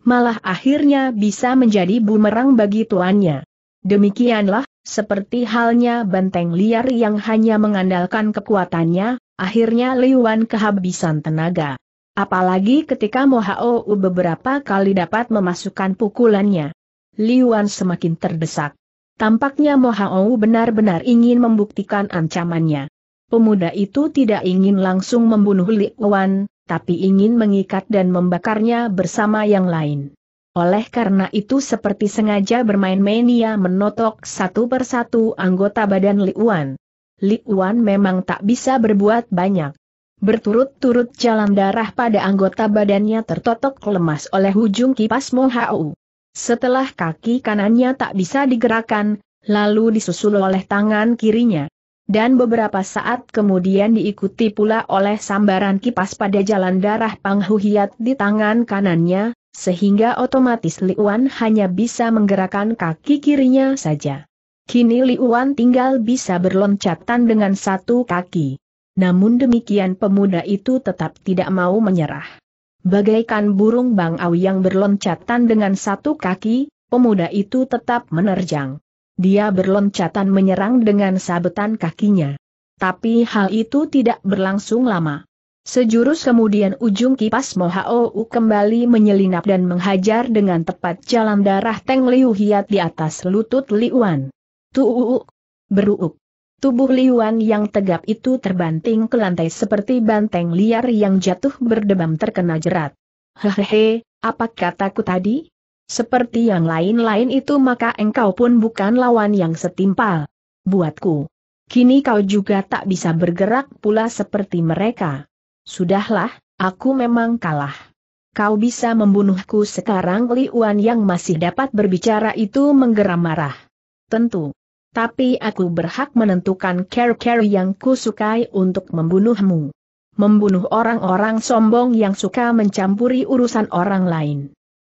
Malah akhirnya bisa menjadi bumerang bagi tuannya. Demikianlah, seperti halnya benteng liar yang hanya mengandalkan kekuatannya, akhirnya Liuan kehabisan tenaga. Apalagi ketika Mohao beberapa kali dapat memasukkan pukulannya. Liuan semakin terdesak. Tampaknya Mohao benar-benar ingin membuktikan ancamannya. Pemuda itu tidak ingin langsung membunuh Wan, tapi ingin mengikat dan membakarnya bersama yang lain. Oleh karena itu seperti sengaja bermain-main ia menotok satu persatu anggota badan Liuan. Liuan memang tak bisa berbuat banyak. Berturut-turut jalan darah pada anggota badannya tertotok lemas oleh ujung kipas Mohau. Setelah kaki kanannya tak bisa digerakkan, lalu disusul oleh tangan kirinya. Dan beberapa saat kemudian diikuti pula oleh sambaran kipas pada jalan darah Pang Huhiat di tangan kanannya, sehingga otomatis Liuan hanya bisa menggerakkan kaki kirinya saja. Kini Liuan tinggal bisa berloncatan dengan satu kaki. Namun demikian pemuda itu tetap tidak mau menyerah. Bagaikan burung bangau yang berloncatan dengan satu kaki, pemuda itu tetap menerjang. Dia berloncatan menyerang dengan sabetan kakinya. Tapi hal itu tidak berlangsung lama. Sejurus kemudian ujung kipas Mohaou kembali menyelinap dan menghajar dengan tepat jalan darah Teng Liu Hiat di atas lutut Liuan. Tuuk! Beruuk! Tubuh Liuan yang tegap itu terbanting ke lantai seperti banteng liar yang jatuh berdebam terkena jerat. Hehehe, apa kataku tadi? Seperti yang lain-lain itu maka engkau pun bukan lawan yang setimpal. Buatku. Kini kau juga tak bisa bergerak pula seperti mereka. Sudahlah, aku memang kalah. Kau bisa membunuhku sekarang Li Wan yang masih dapat berbicara itu menggeram marah. Tentu. Tapi aku berhak menentukan care-care yang kusukai untuk membunuhmu. Membunuh orang-orang sombong yang suka mencampuri urusan orang lain.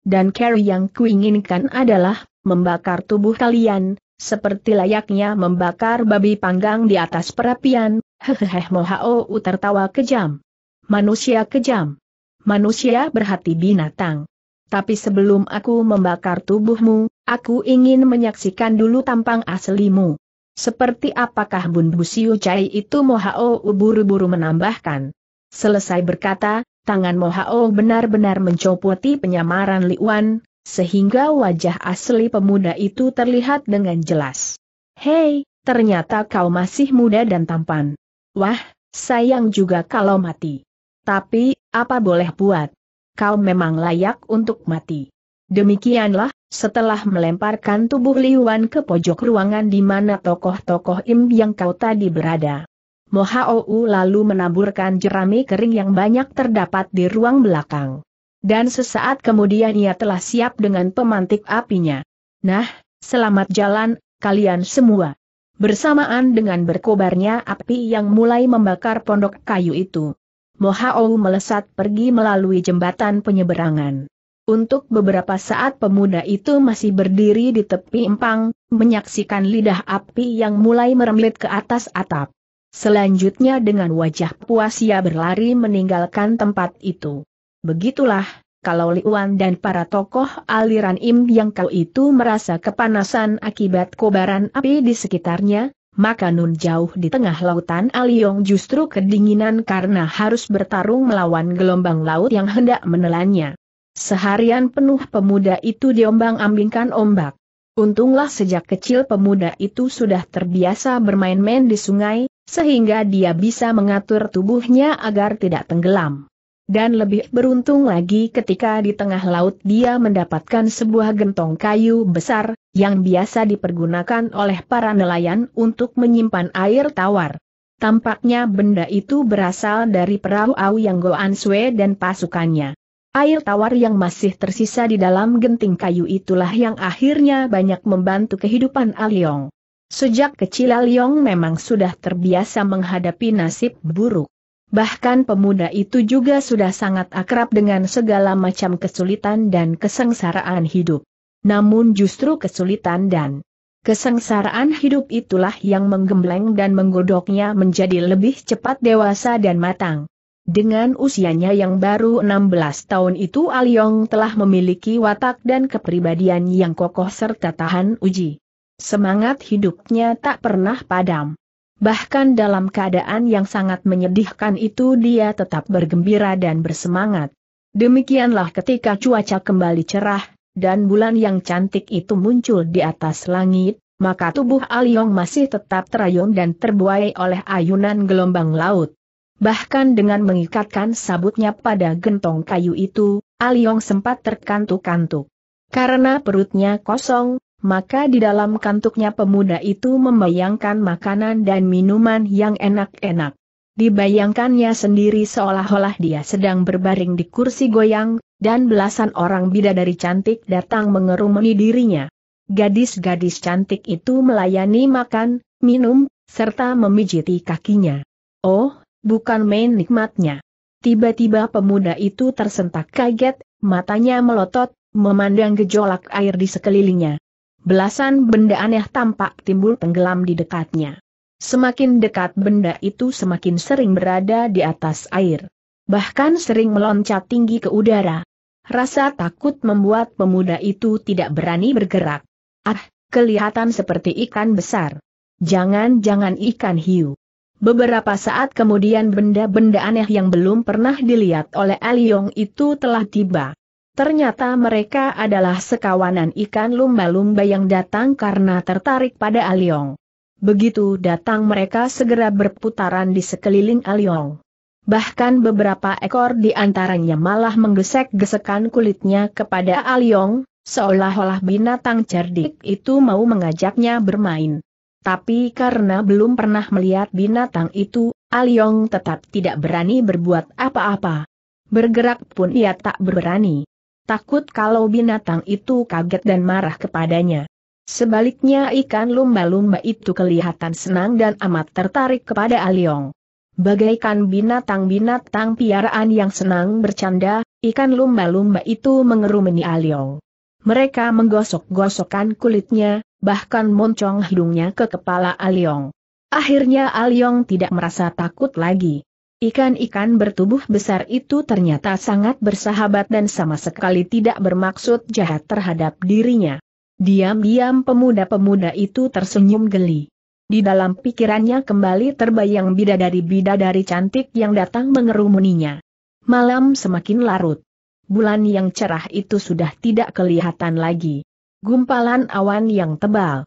Dan care yang kuinginkan adalah, membakar tubuh kalian, seperti layaknya membakar babi panggang di atas perapian, hehehe mohao tertawa kejam. Manusia kejam. Manusia berhati binatang. Tapi sebelum aku membakar tubuhmu, aku ingin menyaksikan dulu tampang aslimu. Seperti apakah Bun Busiu Chai itu Mohao buru-buru menambahkan. Selesai berkata, tangan Mohao benar-benar mencopoti penyamaran Liwan, sehingga wajah asli pemuda itu terlihat dengan jelas. Hei, ternyata kau masih muda dan tampan. Wah, sayang juga kalau mati. Tapi, apa boleh buat? Kau memang layak untuk mati. Demikianlah, setelah melemparkan tubuh Liwan ke pojok ruangan di mana tokoh-tokoh Im yang kau tadi berada. Mohaou lalu menaburkan jerami kering yang banyak terdapat di ruang belakang. Dan sesaat kemudian ia telah siap dengan pemantik apinya. Nah, selamat jalan, kalian semua. Bersamaan dengan berkobarnya api yang mulai membakar pondok kayu itu. Mohao melesat pergi melalui jembatan penyeberangan. Untuk beberapa saat pemuda itu masih berdiri di tepi empang, menyaksikan lidah api yang mulai merembet ke atas atap. Selanjutnya dengan wajah puas ia berlari meninggalkan tempat itu. Begitulah, kalau Liuan dan para tokoh aliran Im yang kau itu merasa kepanasan akibat kobaran api di sekitarnya, maka Nun jauh di tengah lautan Aliong justru kedinginan karena harus bertarung melawan gelombang laut yang hendak menelannya. Seharian penuh pemuda itu diombang-ambingkan ombak. Untunglah sejak kecil pemuda itu sudah terbiasa bermain-main di sungai, sehingga dia bisa mengatur tubuhnya agar tidak tenggelam. Dan lebih beruntung lagi ketika di tengah laut dia mendapatkan sebuah gentong kayu besar, yang biasa dipergunakan oleh para nelayan untuk menyimpan air tawar. Tampaknya benda itu berasal dari perahu Au Yang Goan Sue dan pasukannya. Air tawar yang masih tersisa di dalam genting kayu itulah yang akhirnya banyak membantu kehidupan Aliong. Ah Sejak kecil Aliong ah memang sudah terbiasa menghadapi nasib buruk. Bahkan pemuda itu juga sudah sangat akrab dengan segala macam kesulitan dan kesengsaraan hidup. Namun justru kesulitan dan kesengsaraan hidup itulah yang menggembleng dan menggodoknya menjadi lebih cepat dewasa dan matang. Dengan usianya yang baru 16 tahun itu Aliong telah memiliki watak dan kepribadian yang kokoh serta tahan uji. Semangat hidupnya tak pernah padam. Bahkan dalam keadaan yang sangat menyedihkan itu dia tetap bergembira dan bersemangat. Demikianlah ketika cuaca kembali cerah, dan bulan yang cantik itu muncul di atas langit, maka tubuh Aliong masih tetap terayun dan terbuai oleh ayunan gelombang laut. Bahkan dengan mengikatkan sabutnya pada gentong kayu itu, Aliong sempat terkantuk-kantuk. Karena perutnya kosong, maka di dalam kantuknya pemuda itu membayangkan makanan dan minuman yang enak-enak. Dibayangkannya sendiri seolah-olah dia sedang berbaring di kursi goyang, dan belasan orang bidadari cantik datang mengerumuni dirinya. Gadis-gadis cantik itu melayani makan, minum, serta memijiti kakinya. Oh, bukan main nikmatnya. Tiba-tiba pemuda itu tersentak kaget, matanya melotot, memandang gejolak air di sekelilingnya belasan benda aneh tampak timbul tenggelam di dekatnya. Semakin dekat benda itu semakin sering berada di atas air. Bahkan sering meloncat tinggi ke udara. Rasa takut membuat pemuda itu tidak berani bergerak. Ah, kelihatan seperti ikan besar. Jangan-jangan ikan hiu. Beberapa saat kemudian benda-benda aneh yang belum pernah dilihat oleh Aliong itu telah tiba. Ternyata mereka adalah sekawanan ikan lumba-lumba yang datang karena tertarik pada Aliong. Begitu datang mereka segera berputaran di sekeliling Aliong. Bahkan beberapa ekor di antaranya malah menggesek-gesekan kulitnya kepada Aliong, seolah-olah binatang cerdik itu mau mengajaknya bermain. Tapi karena belum pernah melihat binatang itu, Aliong tetap tidak berani berbuat apa-apa. Bergerak pun ia tak berani takut kalau binatang itu kaget dan marah kepadanya. Sebaliknya ikan lumba-lumba itu kelihatan senang dan amat tertarik kepada Aliong. Bagaikan binatang-binatang piaraan yang senang bercanda, ikan lumba-lumba itu mengerumuni Aliong. Mereka menggosok-gosokkan kulitnya, bahkan moncong hidungnya ke kepala Aliong. Akhirnya Aliong tidak merasa takut lagi. Ikan-ikan bertubuh besar itu ternyata sangat bersahabat dan sama sekali tidak bermaksud jahat terhadap dirinya. Diam-diam pemuda-pemuda itu tersenyum geli. Di dalam pikirannya kembali terbayang bidadari-bidadari cantik yang datang mengerumuninya. Malam semakin larut. Bulan yang cerah itu sudah tidak kelihatan lagi. Gumpalan awan yang tebal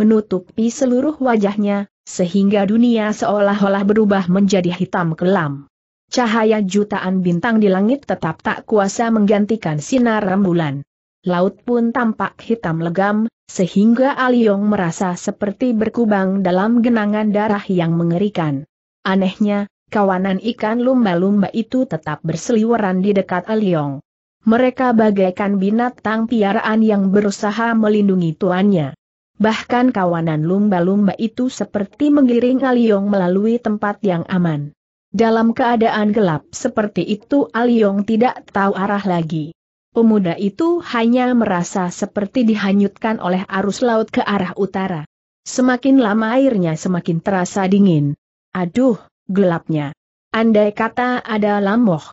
menutupi seluruh wajahnya, sehingga dunia seolah-olah berubah menjadi hitam kelam. Cahaya jutaan bintang di langit tetap tak kuasa menggantikan sinar rembulan. Laut pun tampak hitam legam, sehingga Aliong merasa seperti berkubang dalam genangan darah yang mengerikan. Anehnya, kawanan ikan lumba-lumba itu tetap berseliweran di dekat Aliong. Mereka bagaikan binatang piaraan yang berusaha melindungi tuannya bahkan kawanan lumba-lumba itu seperti menggiring Aliong melalui tempat yang aman. Dalam keadaan gelap seperti itu Aliong tidak tahu arah lagi. Pemuda itu hanya merasa seperti dihanyutkan oleh arus laut ke arah utara. Semakin lama airnya semakin terasa dingin. Aduh, gelapnya. Andai kata ada lamoh.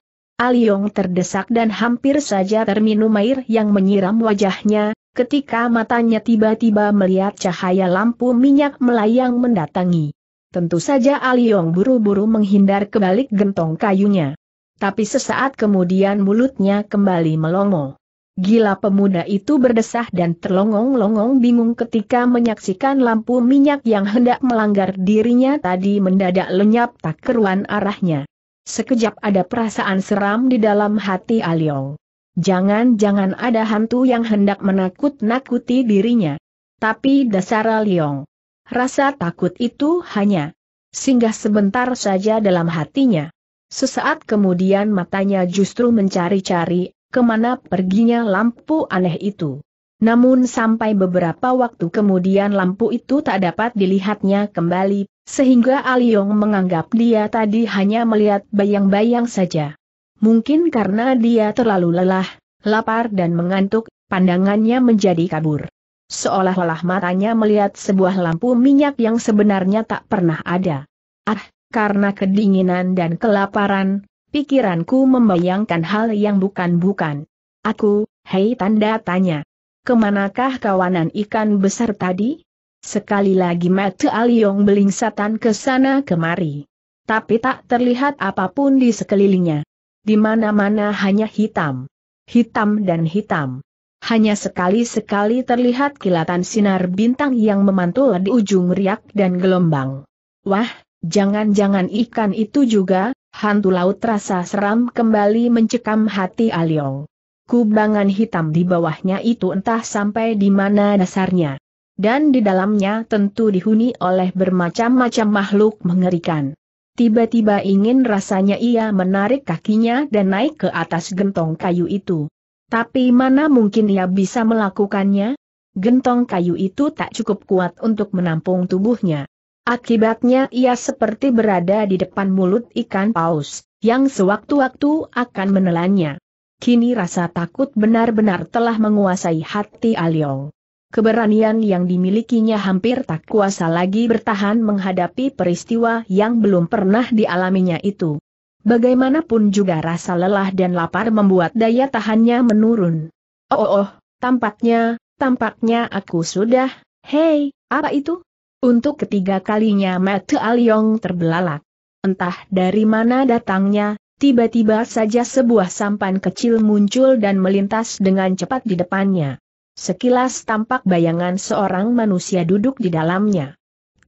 Aliong terdesak dan hampir saja terminum air yang menyiram wajahnya, ketika matanya tiba-tiba melihat cahaya lampu minyak melayang mendatangi. Tentu saja Aliong buru-buru menghindar ke balik gentong kayunya. Tapi sesaat kemudian mulutnya kembali melongo. Gila pemuda itu berdesah dan terlongong-longong bingung ketika menyaksikan lampu minyak yang hendak melanggar dirinya tadi mendadak lenyap tak keruan arahnya. Sekejap ada perasaan seram di dalam hati Aliong. Jangan-jangan ada hantu yang hendak menakut-nakuti dirinya. Tapi dasar Liong. Rasa takut itu hanya singgah sebentar saja dalam hatinya. Sesaat kemudian matanya justru mencari-cari kemana perginya lampu aneh itu. Namun sampai beberapa waktu kemudian lampu itu tak dapat dilihatnya kembali, sehingga Aliong menganggap dia tadi hanya melihat bayang-bayang saja. Mungkin karena dia terlalu lelah, lapar dan mengantuk, pandangannya menjadi kabur. Seolah-olah matanya melihat sebuah lampu minyak yang sebenarnya tak pernah ada. Ah, karena kedinginan dan kelaparan, pikiranku membayangkan hal yang bukan-bukan. Aku, hei tanda tanya. Kemanakah kawanan ikan besar tadi? Sekali lagi mata Aliong belingsatan ke sana kemari. Tapi tak terlihat apapun di sekelilingnya. Di mana-mana hanya hitam. Hitam dan hitam. Hanya sekali-sekali terlihat kilatan sinar bintang yang memantul di ujung riak dan gelombang. Wah, jangan-jangan ikan itu juga, hantu laut rasa seram kembali mencekam hati Aliong. Kubangan hitam di bawahnya itu entah sampai di mana dasarnya dan di dalamnya tentu dihuni oleh bermacam-macam makhluk mengerikan. Tiba-tiba ingin rasanya ia menarik kakinya dan naik ke atas gentong kayu itu. Tapi mana mungkin ia bisa melakukannya? Gentong kayu itu tak cukup kuat untuk menampung tubuhnya. Akibatnya ia seperti berada di depan mulut ikan paus, yang sewaktu-waktu akan menelannya. Kini rasa takut benar-benar telah menguasai hati Aliong. Keberanian yang dimilikinya hampir tak kuasa lagi bertahan menghadapi peristiwa yang belum pernah dialaminya itu. Bagaimanapun juga rasa lelah dan lapar membuat daya tahannya menurun. Oh oh, oh tampaknya, tampaknya aku sudah, hei, apa itu? Untuk ketiga kalinya Mata Aliong terbelalak. Entah dari mana datangnya, tiba-tiba saja sebuah sampan kecil muncul dan melintas dengan cepat di depannya. Sekilas tampak bayangan seorang manusia duduk di dalamnya.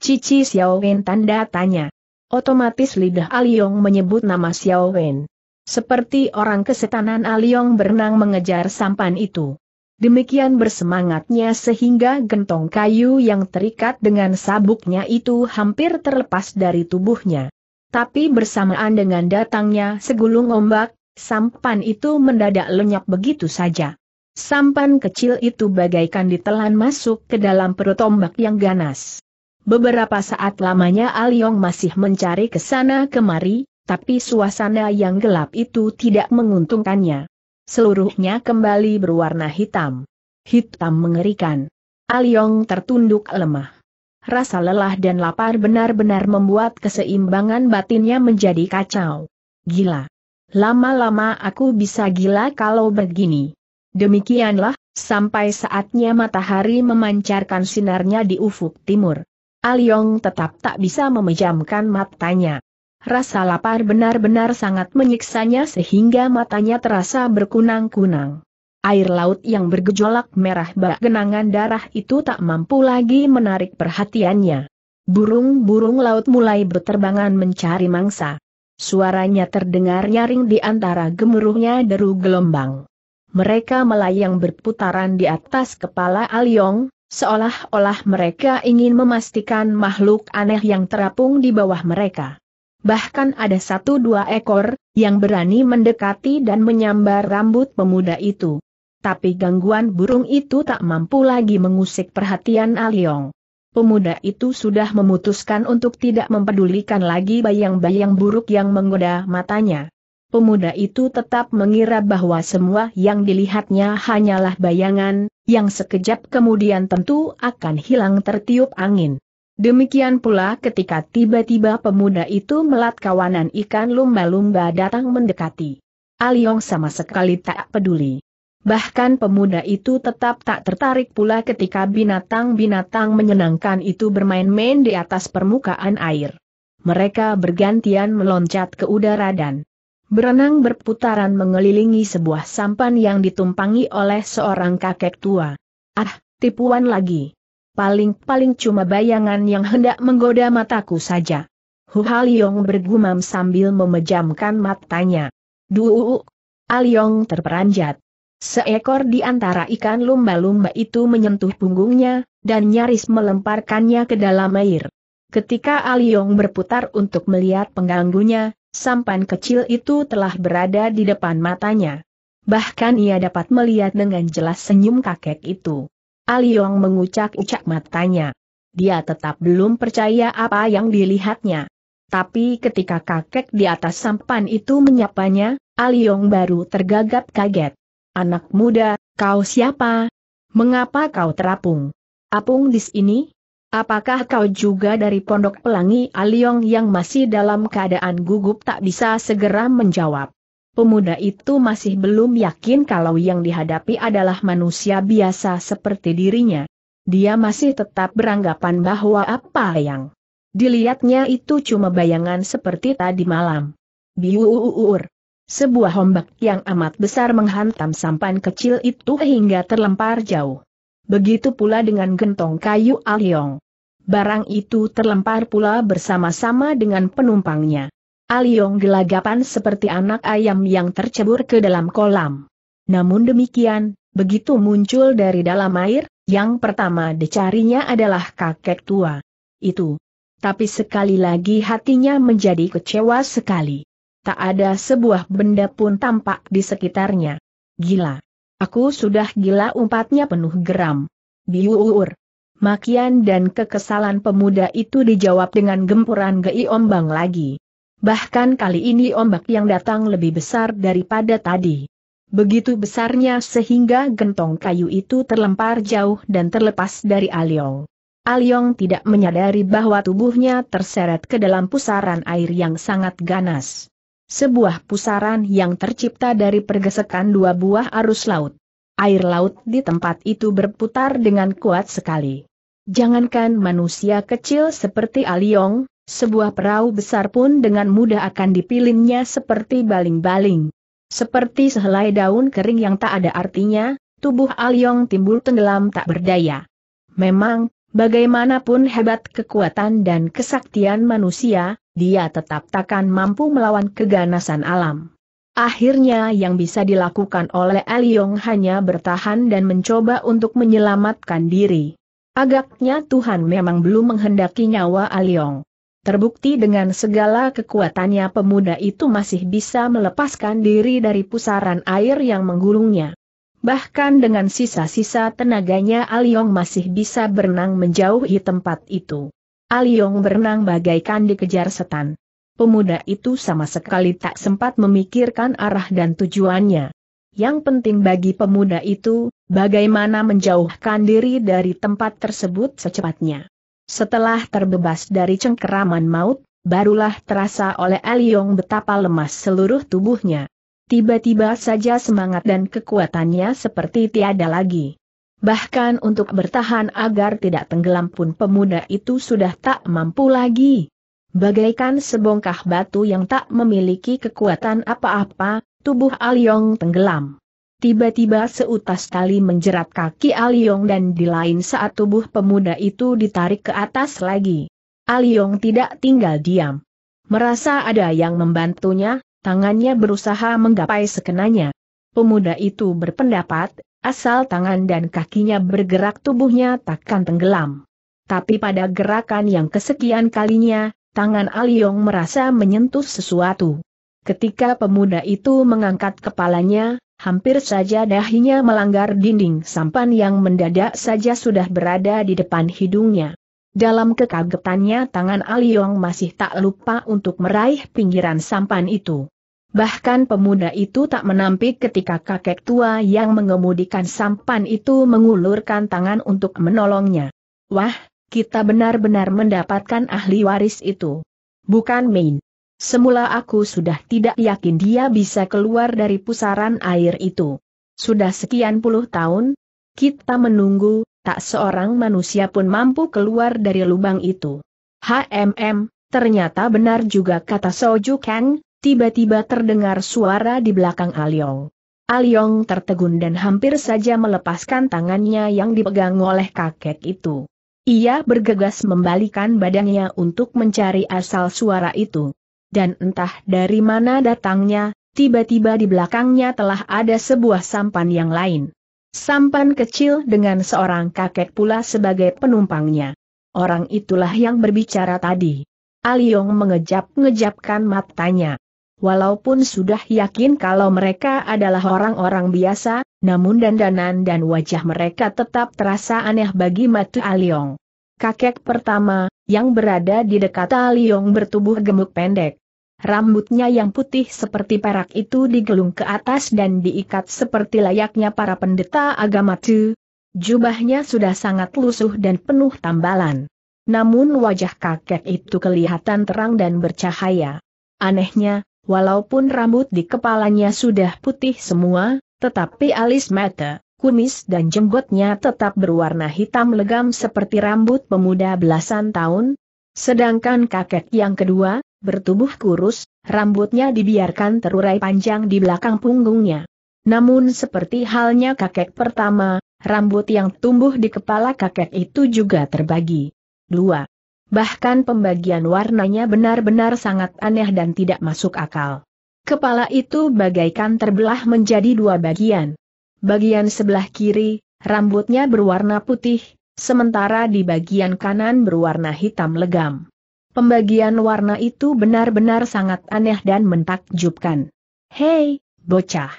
Cici Xiao Wen tanda tanya. Otomatis lidah Aliong menyebut nama Xiao Wen. Seperti orang kesetanan Aliong berenang mengejar sampan itu. Demikian bersemangatnya sehingga gentong kayu yang terikat dengan sabuknya itu hampir terlepas dari tubuhnya. Tapi bersamaan dengan datangnya segulung ombak, sampan itu mendadak lenyap begitu saja sampan kecil itu bagaikan ditelan masuk ke dalam perut ombak yang ganas. Beberapa saat lamanya Aliong masih mencari ke sana kemari, tapi suasana yang gelap itu tidak menguntungkannya. Seluruhnya kembali berwarna hitam. Hitam mengerikan. Aliong tertunduk lemah. Rasa lelah dan lapar benar-benar membuat keseimbangan batinnya menjadi kacau. Gila. Lama-lama aku bisa gila kalau begini. Demikianlah, sampai saatnya matahari memancarkan sinarnya di ufuk timur. Aliong tetap tak bisa memejamkan matanya. Rasa lapar benar-benar sangat menyiksanya sehingga matanya terasa berkunang-kunang. Air laut yang bergejolak merah bak genangan darah itu tak mampu lagi menarik perhatiannya. Burung-burung laut mulai berterbangan mencari mangsa. Suaranya terdengar nyaring di antara gemuruhnya deru gelombang mereka melayang berputaran di atas kepala Aliong, seolah-olah mereka ingin memastikan makhluk aneh yang terapung di bawah mereka. Bahkan ada satu dua ekor, yang berani mendekati dan menyambar rambut pemuda itu. Tapi gangguan burung itu tak mampu lagi mengusik perhatian Aliong. Pemuda itu sudah memutuskan untuk tidak mempedulikan lagi bayang-bayang buruk yang menggoda matanya. Pemuda itu tetap mengira bahwa semua yang dilihatnya hanyalah bayangan, yang sekejap kemudian tentu akan hilang tertiup angin. Demikian pula ketika tiba-tiba pemuda itu melat kawanan ikan lumba-lumba datang mendekati. Aliong sama sekali tak peduli. Bahkan pemuda itu tetap tak tertarik pula ketika binatang-binatang menyenangkan itu bermain-main di atas permukaan air. Mereka bergantian meloncat ke udara dan berenang berputaran mengelilingi sebuah sampan yang ditumpangi oleh seorang kakek tua. Ah, tipuan lagi. Paling-paling cuma bayangan yang hendak menggoda mataku saja. Hu Haliong bergumam sambil memejamkan matanya. Duuk! Aliong terperanjat. Seekor di antara ikan lumba-lumba itu menyentuh punggungnya, dan nyaris melemparkannya ke dalam air. Ketika Aliong berputar untuk melihat pengganggunya, Sampan kecil itu telah berada di depan matanya. Bahkan ia dapat melihat dengan jelas senyum kakek itu. Aliong mengucak-ucak matanya. Dia tetap belum percaya apa yang dilihatnya. Tapi ketika kakek di atas sampan itu menyapanya, Aliong baru tergagap kaget. Anak muda, kau siapa? Mengapa kau terapung? Apung di sini? Apakah kau juga dari Pondok Pelangi Aliong yang masih dalam keadaan gugup tak bisa segera menjawab? Pemuda itu masih belum yakin kalau yang dihadapi adalah manusia biasa seperti dirinya. Dia masih tetap beranggapan bahwa apa yang dilihatnya itu cuma bayangan seperti tadi malam. Biuuur. Sebuah ombak yang amat besar menghantam sampan kecil itu hingga terlempar jauh begitu pula dengan gentong kayu Aliong. Barang itu terlempar pula bersama-sama dengan penumpangnya. Aliong gelagapan seperti anak ayam yang tercebur ke dalam kolam. Namun demikian, begitu muncul dari dalam air, yang pertama dicarinya adalah kakek tua. Itu. Tapi sekali lagi hatinya menjadi kecewa sekali. Tak ada sebuah benda pun tampak di sekitarnya. Gila. Aku sudah gila umpatnya penuh geram. Biuur. Makian dan kekesalan pemuda itu dijawab dengan gempuran gei ombang lagi. Bahkan kali ini ombak yang datang lebih besar daripada tadi. Begitu besarnya sehingga gentong kayu itu terlempar jauh dan terlepas dari Aliong. Aliong tidak menyadari bahwa tubuhnya terseret ke dalam pusaran air yang sangat ganas sebuah pusaran yang tercipta dari pergesekan dua buah arus laut. Air laut di tempat itu berputar dengan kuat sekali. Jangankan manusia kecil seperti Aliong, sebuah perahu besar pun dengan mudah akan dipilinnya seperti baling-baling. Seperti sehelai daun kering yang tak ada artinya, tubuh Aliong timbul tenggelam tak berdaya. Memang, bagaimanapun hebat kekuatan dan kesaktian manusia, dia tetap takkan mampu melawan keganasan alam. Akhirnya yang bisa dilakukan oleh Eliong hanya bertahan dan mencoba untuk menyelamatkan diri. Agaknya Tuhan memang belum menghendaki nyawa Aliong. Terbukti dengan segala kekuatannya pemuda itu masih bisa melepaskan diri dari pusaran air yang menggulungnya. Bahkan dengan sisa-sisa tenaganya Aliong masih bisa berenang menjauhi tempat itu. Aliong berenang bagaikan dikejar setan. Pemuda itu sama sekali tak sempat memikirkan arah dan tujuannya. Yang penting bagi pemuda itu, bagaimana menjauhkan diri dari tempat tersebut secepatnya. Setelah terbebas dari cengkeraman maut, barulah terasa oleh Aliong betapa lemas seluruh tubuhnya. Tiba-tiba saja semangat dan kekuatannya seperti tiada lagi. Bahkan untuk bertahan agar tidak tenggelam pun pemuda itu sudah tak mampu lagi. Bagaikan sebongkah batu yang tak memiliki kekuatan apa-apa, tubuh Aliong ah tenggelam. Tiba-tiba seutas tali menjerat kaki Aliong ah dan di lain saat tubuh pemuda itu ditarik ke atas lagi. Aliong ah tidak tinggal diam. Merasa ada yang membantunya, tangannya berusaha menggapai sekenanya. Pemuda itu berpendapat, Asal tangan dan kakinya bergerak tubuhnya takkan tenggelam. Tapi pada gerakan yang kesekian kalinya, tangan Aliong merasa menyentuh sesuatu. Ketika pemuda itu mengangkat kepalanya, hampir saja dahinya melanggar dinding sampan yang mendadak saja sudah berada di depan hidungnya. Dalam kekagetannya tangan Aliong masih tak lupa untuk meraih pinggiran sampan itu. Bahkan pemuda itu tak menampik ketika kakek tua yang mengemudikan sampan itu mengulurkan tangan untuk menolongnya. Wah, kita benar-benar mendapatkan ahli waris itu. Bukan main. Semula aku sudah tidak yakin dia bisa keluar dari pusaran air itu. Sudah sekian puluh tahun, kita menunggu, tak seorang manusia pun mampu keluar dari lubang itu. HMM, ternyata benar juga kata Soju Kang, Tiba-tiba terdengar suara di belakang Aliong. Aliong tertegun dan hampir saja melepaskan tangannya yang dipegang oleh kakek itu. Ia bergegas membalikan badannya untuk mencari asal suara itu. Dan entah dari mana datangnya, tiba-tiba di belakangnya telah ada sebuah sampan yang lain. Sampan kecil dengan seorang kakek pula sebagai penumpangnya. Orang itulah yang berbicara tadi. Aliong mengejap-ngejapkan matanya. Walaupun sudah yakin kalau mereka adalah orang-orang biasa, namun dandanan dan wajah mereka tetap terasa aneh bagi Matu Aliong. Kakek pertama, yang berada di dekat Aliong bertubuh gemuk pendek. Rambutnya yang putih seperti perak itu digelung ke atas dan diikat seperti layaknya para pendeta agama Tu. Jubahnya sudah sangat lusuh dan penuh tambalan. Namun wajah kakek itu kelihatan terang dan bercahaya. Anehnya, Walaupun rambut di kepalanya sudah putih semua, tetapi alis mata, kumis dan jenggotnya tetap berwarna hitam legam seperti rambut pemuda belasan tahun. Sedangkan kakek yang kedua, bertubuh kurus, rambutnya dibiarkan terurai panjang di belakang punggungnya. Namun seperti halnya kakek pertama, rambut yang tumbuh di kepala kakek itu juga terbagi. Dua bahkan pembagian warnanya benar-benar sangat aneh dan tidak masuk akal. Kepala itu bagaikan terbelah menjadi dua bagian. Bagian sebelah kiri, rambutnya berwarna putih, sementara di bagian kanan berwarna hitam legam. Pembagian warna itu benar-benar sangat aneh dan mentakjubkan. Hei, bocah!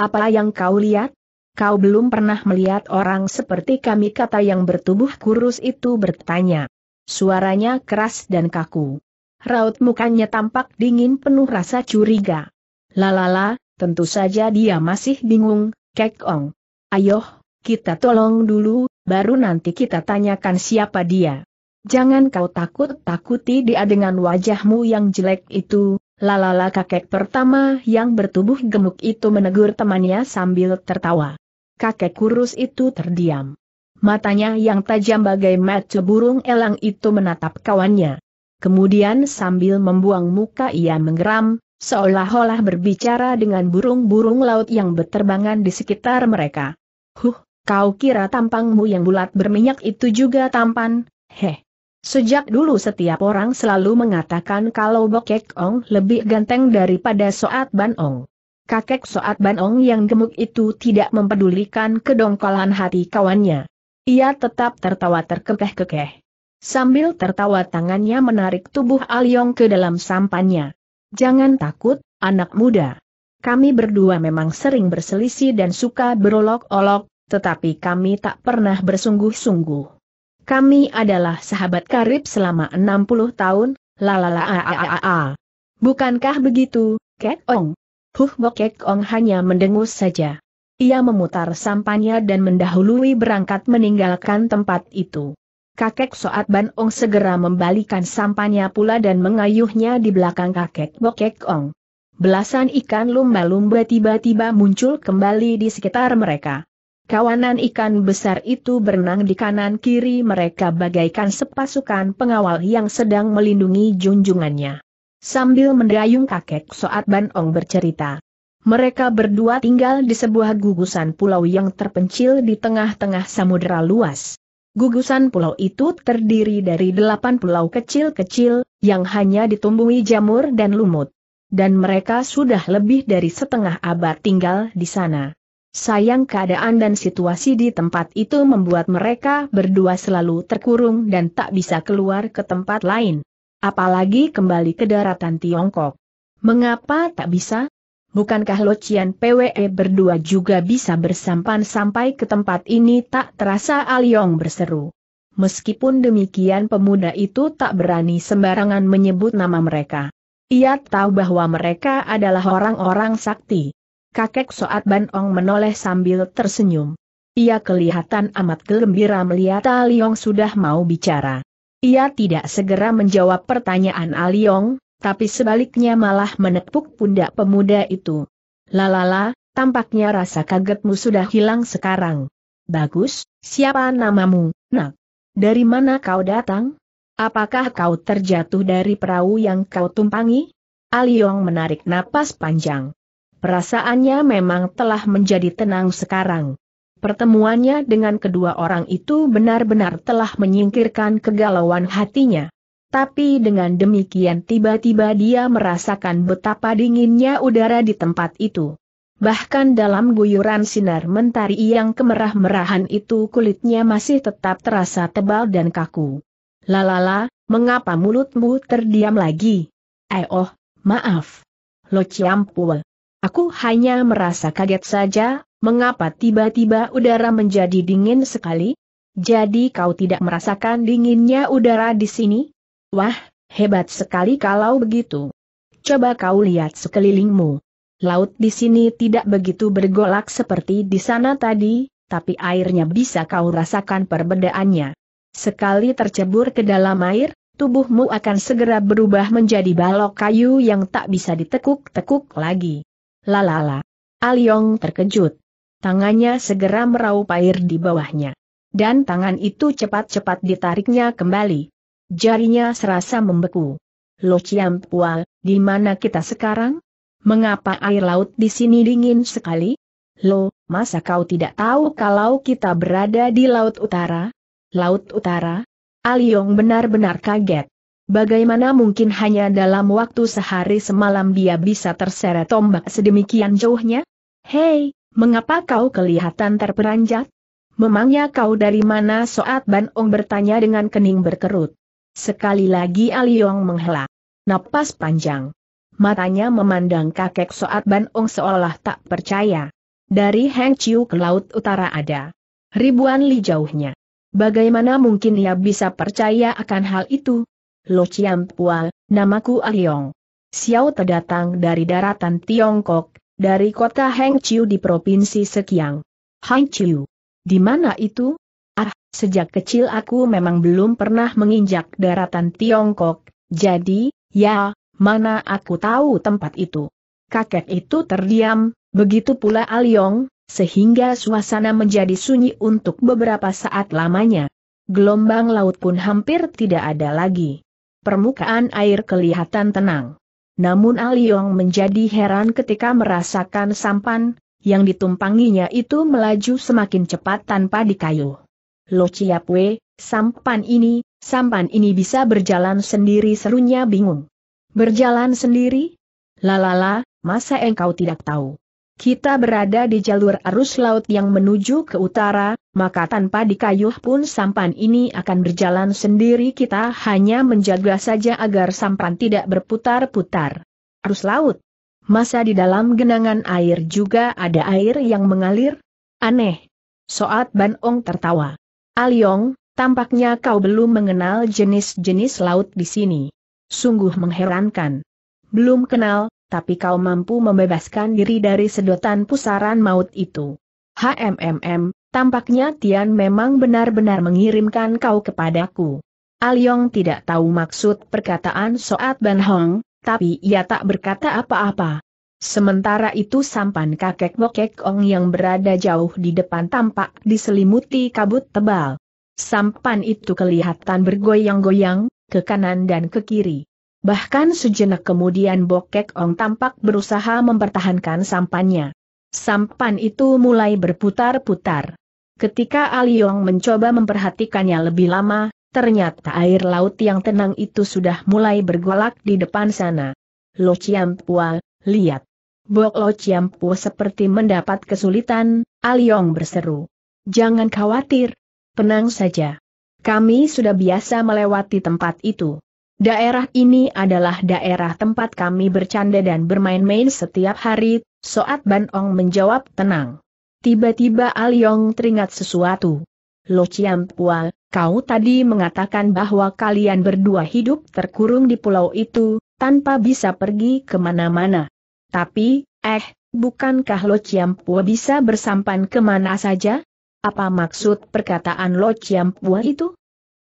Apa yang kau lihat? Kau belum pernah melihat orang seperti kami kata yang bertubuh kurus itu bertanya. Suaranya keras dan kaku. Raut mukanya tampak dingin penuh rasa curiga. Lalala, tentu saja dia masih bingung, Kek Ong. Ayoh, kita tolong dulu, baru nanti kita tanyakan siapa dia. Jangan kau takut-takuti dia dengan wajahmu yang jelek itu, lalala kakek pertama yang bertubuh gemuk itu menegur temannya sambil tertawa. Kakek kurus itu terdiam. Matanya yang tajam bagai mata burung elang itu menatap kawannya. Kemudian sambil membuang muka ia menggeram, seolah-olah berbicara dengan burung-burung laut yang berterbangan di sekitar mereka. Huh, kau kira tampangmu yang bulat berminyak itu juga tampan, heh. Sejak dulu setiap orang selalu mengatakan kalau Bokek Ong lebih ganteng daripada Soat Ban Ong. Kakek Soat Ban Ong yang gemuk itu tidak mempedulikan kedongkolan hati kawannya. Ia tetap tertawa terkekeh-kekeh. Sambil tertawa tangannya menarik tubuh Aliong ah ke dalam sampannya. Jangan takut, anak muda. Kami berdua memang sering berselisih dan suka berolok-olok, tetapi kami tak pernah bersungguh-sungguh. Kami adalah sahabat karib selama 60 tahun, lalala Bukankah begitu, Kek Ong? Huh Bo Kek Ong hanya mendengus saja. Ia memutar sampannya dan mendahului berangkat meninggalkan tempat itu. Kakek Soat Ban Ong segera membalikan sampannya pula dan mengayuhnya di belakang kakek Bokek Ong. Belasan ikan lumba-lumba tiba-tiba muncul kembali di sekitar mereka. Kawanan ikan besar itu berenang di kanan kiri mereka bagaikan sepasukan pengawal yang sedang melindungi junjungannya. Sambil mendayung kakek Soat Ban Ong bercerita. Mereka berdua tinggal di sebuah gugusan pulau yang terpencil di tengah-tengah samudera luas. Gugusan pulau itu terdiri dari delapan pulau kecil-kecil, yang hanya ditumbuhi jamur dan lumut. Dan mereka sudah lebih dari setengah abad tinggal di sana. Sayang keadaan dan situasi di tempat itu membuat mereka berdua selalu terkurung dan tak bisa keluar ke tempat lain. Apalagi kembali ke daratan Tiongkok. Mengapa tak bisa? bukankah Lo Cian, PWE berdua juga bisa bersampan sampai ke tempat ini tak terasa Aliong berseru. Meskipun demikian pemuda itu tak berani sembarangan menyebut nama mereka. Ia tahu bahwa mereka adalah orang-orang sakti. Kakek Soat Ong menoleh sambil tersenyum. Ia kelihatan amat gembira melihat Aliong sudah mau bicara. Ia tidak segera menjawab pertanyaan Aliong, tapi sebaliknya malah menepuk pundak pemuda itu. Lalala, tampaknya rasa kagetmu sudah hilang sekarang. Bagus, siapa namamu, nak? Dari mana kau datang? Apakah kau terjatuh dari perahu yang kau tumpangi? Aliong menarik napas panjang. Perasaannya memang telah menjadi tenang sekarang. Pertemuannya dengan kedua orang itu benar-benar telah menyingkirkan kegalauan hatinya. Tapi dengan demikian tiba-tiba dia merasakan betapa dinginnya udara di tempat itu. Bahkan dalam guyuran sinar mentari yang kemerah-merahan itu kulitnya masih tetap terasa tebal dan kaku. Lalala, mengapa mulutmu terdiam lagi? Eh oh, maaf. Lo ciampul. Aku hanya merasa kaget saja, mengapa tiba-tiba udara menjadi dingin sekali? Jadi kau tidak merasakan dinginnya udara di sini? Wah, hebat sekali kalau begitu. Coba kau lihat sekelilingmu. Laut di sini tidak begitu bergolak seperti di sana tadi, tapi airnya bisa kau rasakan perbedaannya. Sekali tercebur ke dalam air, tubuhmu akan segera berubah menjadi balok kayu yang tak bisa ditekuk-tekuk lagi. Lalala. Aliong terkejut. Tangannya segera meraup air di bawahnya. Dan tangan itu cepat-cepat ditariknya kembali. Jarinya serasa membeku. Lo Ciampual, di mana kita sekarang? Mengapa air laut di sini dingin sekali? Lo, masa kau tidak tahu kalau kita berada di Laut Utara? Laut Utara? Aliong benar-benar kaget. Bagaimana mungkin hanya dalam waktu sehari semalam dia bisa terseret tombak sedemikian jauhnya? Hei, mengapa kau kelihatan terperanjat? Memangnya kau dari mana Soat Ban Ong bertanya dengan kening berkerut. Sekali lagi Aliong menghela. Napas panjang. Matanya memandang kakek Soat Ban Ong seolah tak percaya. Dari Heng Chiu ke Laut Utara ada. Ribuan li jauhnya. Bagaimana mungkin ia bisa percaya akan hal itu? Lo Chiam Pua, namaku Aliong. Xiao terdatang dari daratan Tiongkok, dari kota Heng Chiu di Provinsi Sekiang. Heng Chiu. Di mana itu? Sejak kecil aku memang belum pernah menginjak daratan Tiongkok, jadi, ya, mana aku tahu tempat itu. Kakek itu terdiam, begitu pula Aliong, sehingga suasana menjadi sunyi untuk beberapa saat lamanya. Gelombang laut pun hampir tidak ada lagi. Permukaan air kelihatan tenang. Namun Aliong menjadi heran ketika merasakan sampan, yang ditumpanginya itu melaju semakin cepat tanpa dikayuh. Lo Chiapwe, sampan ini, sampan ini bisa berjalan sendiri serunya bingung. Berjalan sendiri? Lalala, masa engkau tidak tahu? Kita berada di jalur arus laut yang menuju ke utara, maka tanpa dikayuh pun sampan ini akan berjalan sendiri kita hanya menjaga saja agar sampan tidak berputar-putar. Arus laut? Masa di dalam genangan air juga ada air yang mengalir? Aneh. Soat Banong tertawa. Aliong, tampaknya kau belum mengenal jenis-jenis laut di sini. Sungguh mengherankan. Belum kenal, tapi kau mampu membebaskan diri dari sedotan pusaran maut itu. HMMM, tampaknya Tian memang benar-benar mengirimkan kau kepadaku. Aliong tidak tahu maksud perkataan Soat Ban Hong, tapi ia tak berkata apa-apa. Sementara itu sampan kakek Wokek Ong yang berada jauh di depan tampak diselimuti kabut tebal. Sampan itu kelihatan bergoyang-goyang, ke kanan dan ke kiri. Bahkan sejenak kemudian Bokek Ong tampak berusaha mempertahankan sampannya. Sampan itu mulai berputar-putar. Ketika Aliong mencoba memperhatikannya lebih lama, ternyata air laut yang tenang itu sudah mulai bergolak di depan sana. Lo Chiam Pua, lihat. Bok Lo Chiampu seperti mendapat kesulitan, Aliong berseru. Jangan khawatir, tenang saja. Kami sudah biasa melewati tempat itu. Daerah ini adalah daerah tempat kami bercanda dan bermain-main setiap hari, Soat Ban Ong menjawab tenang. Tiba-tiba Aliong teringat sesuatu. Lo Chiampual, kau tadi mengatakan bahwa kalian berdua hidup terkurung di pulau itu, tanpa bisa pergi kemana-mana. Tapi, eh, bukankah Lo Ciampua bisa bersampan kemana saja? Apa maksud perkataan Lo Ciampua itu?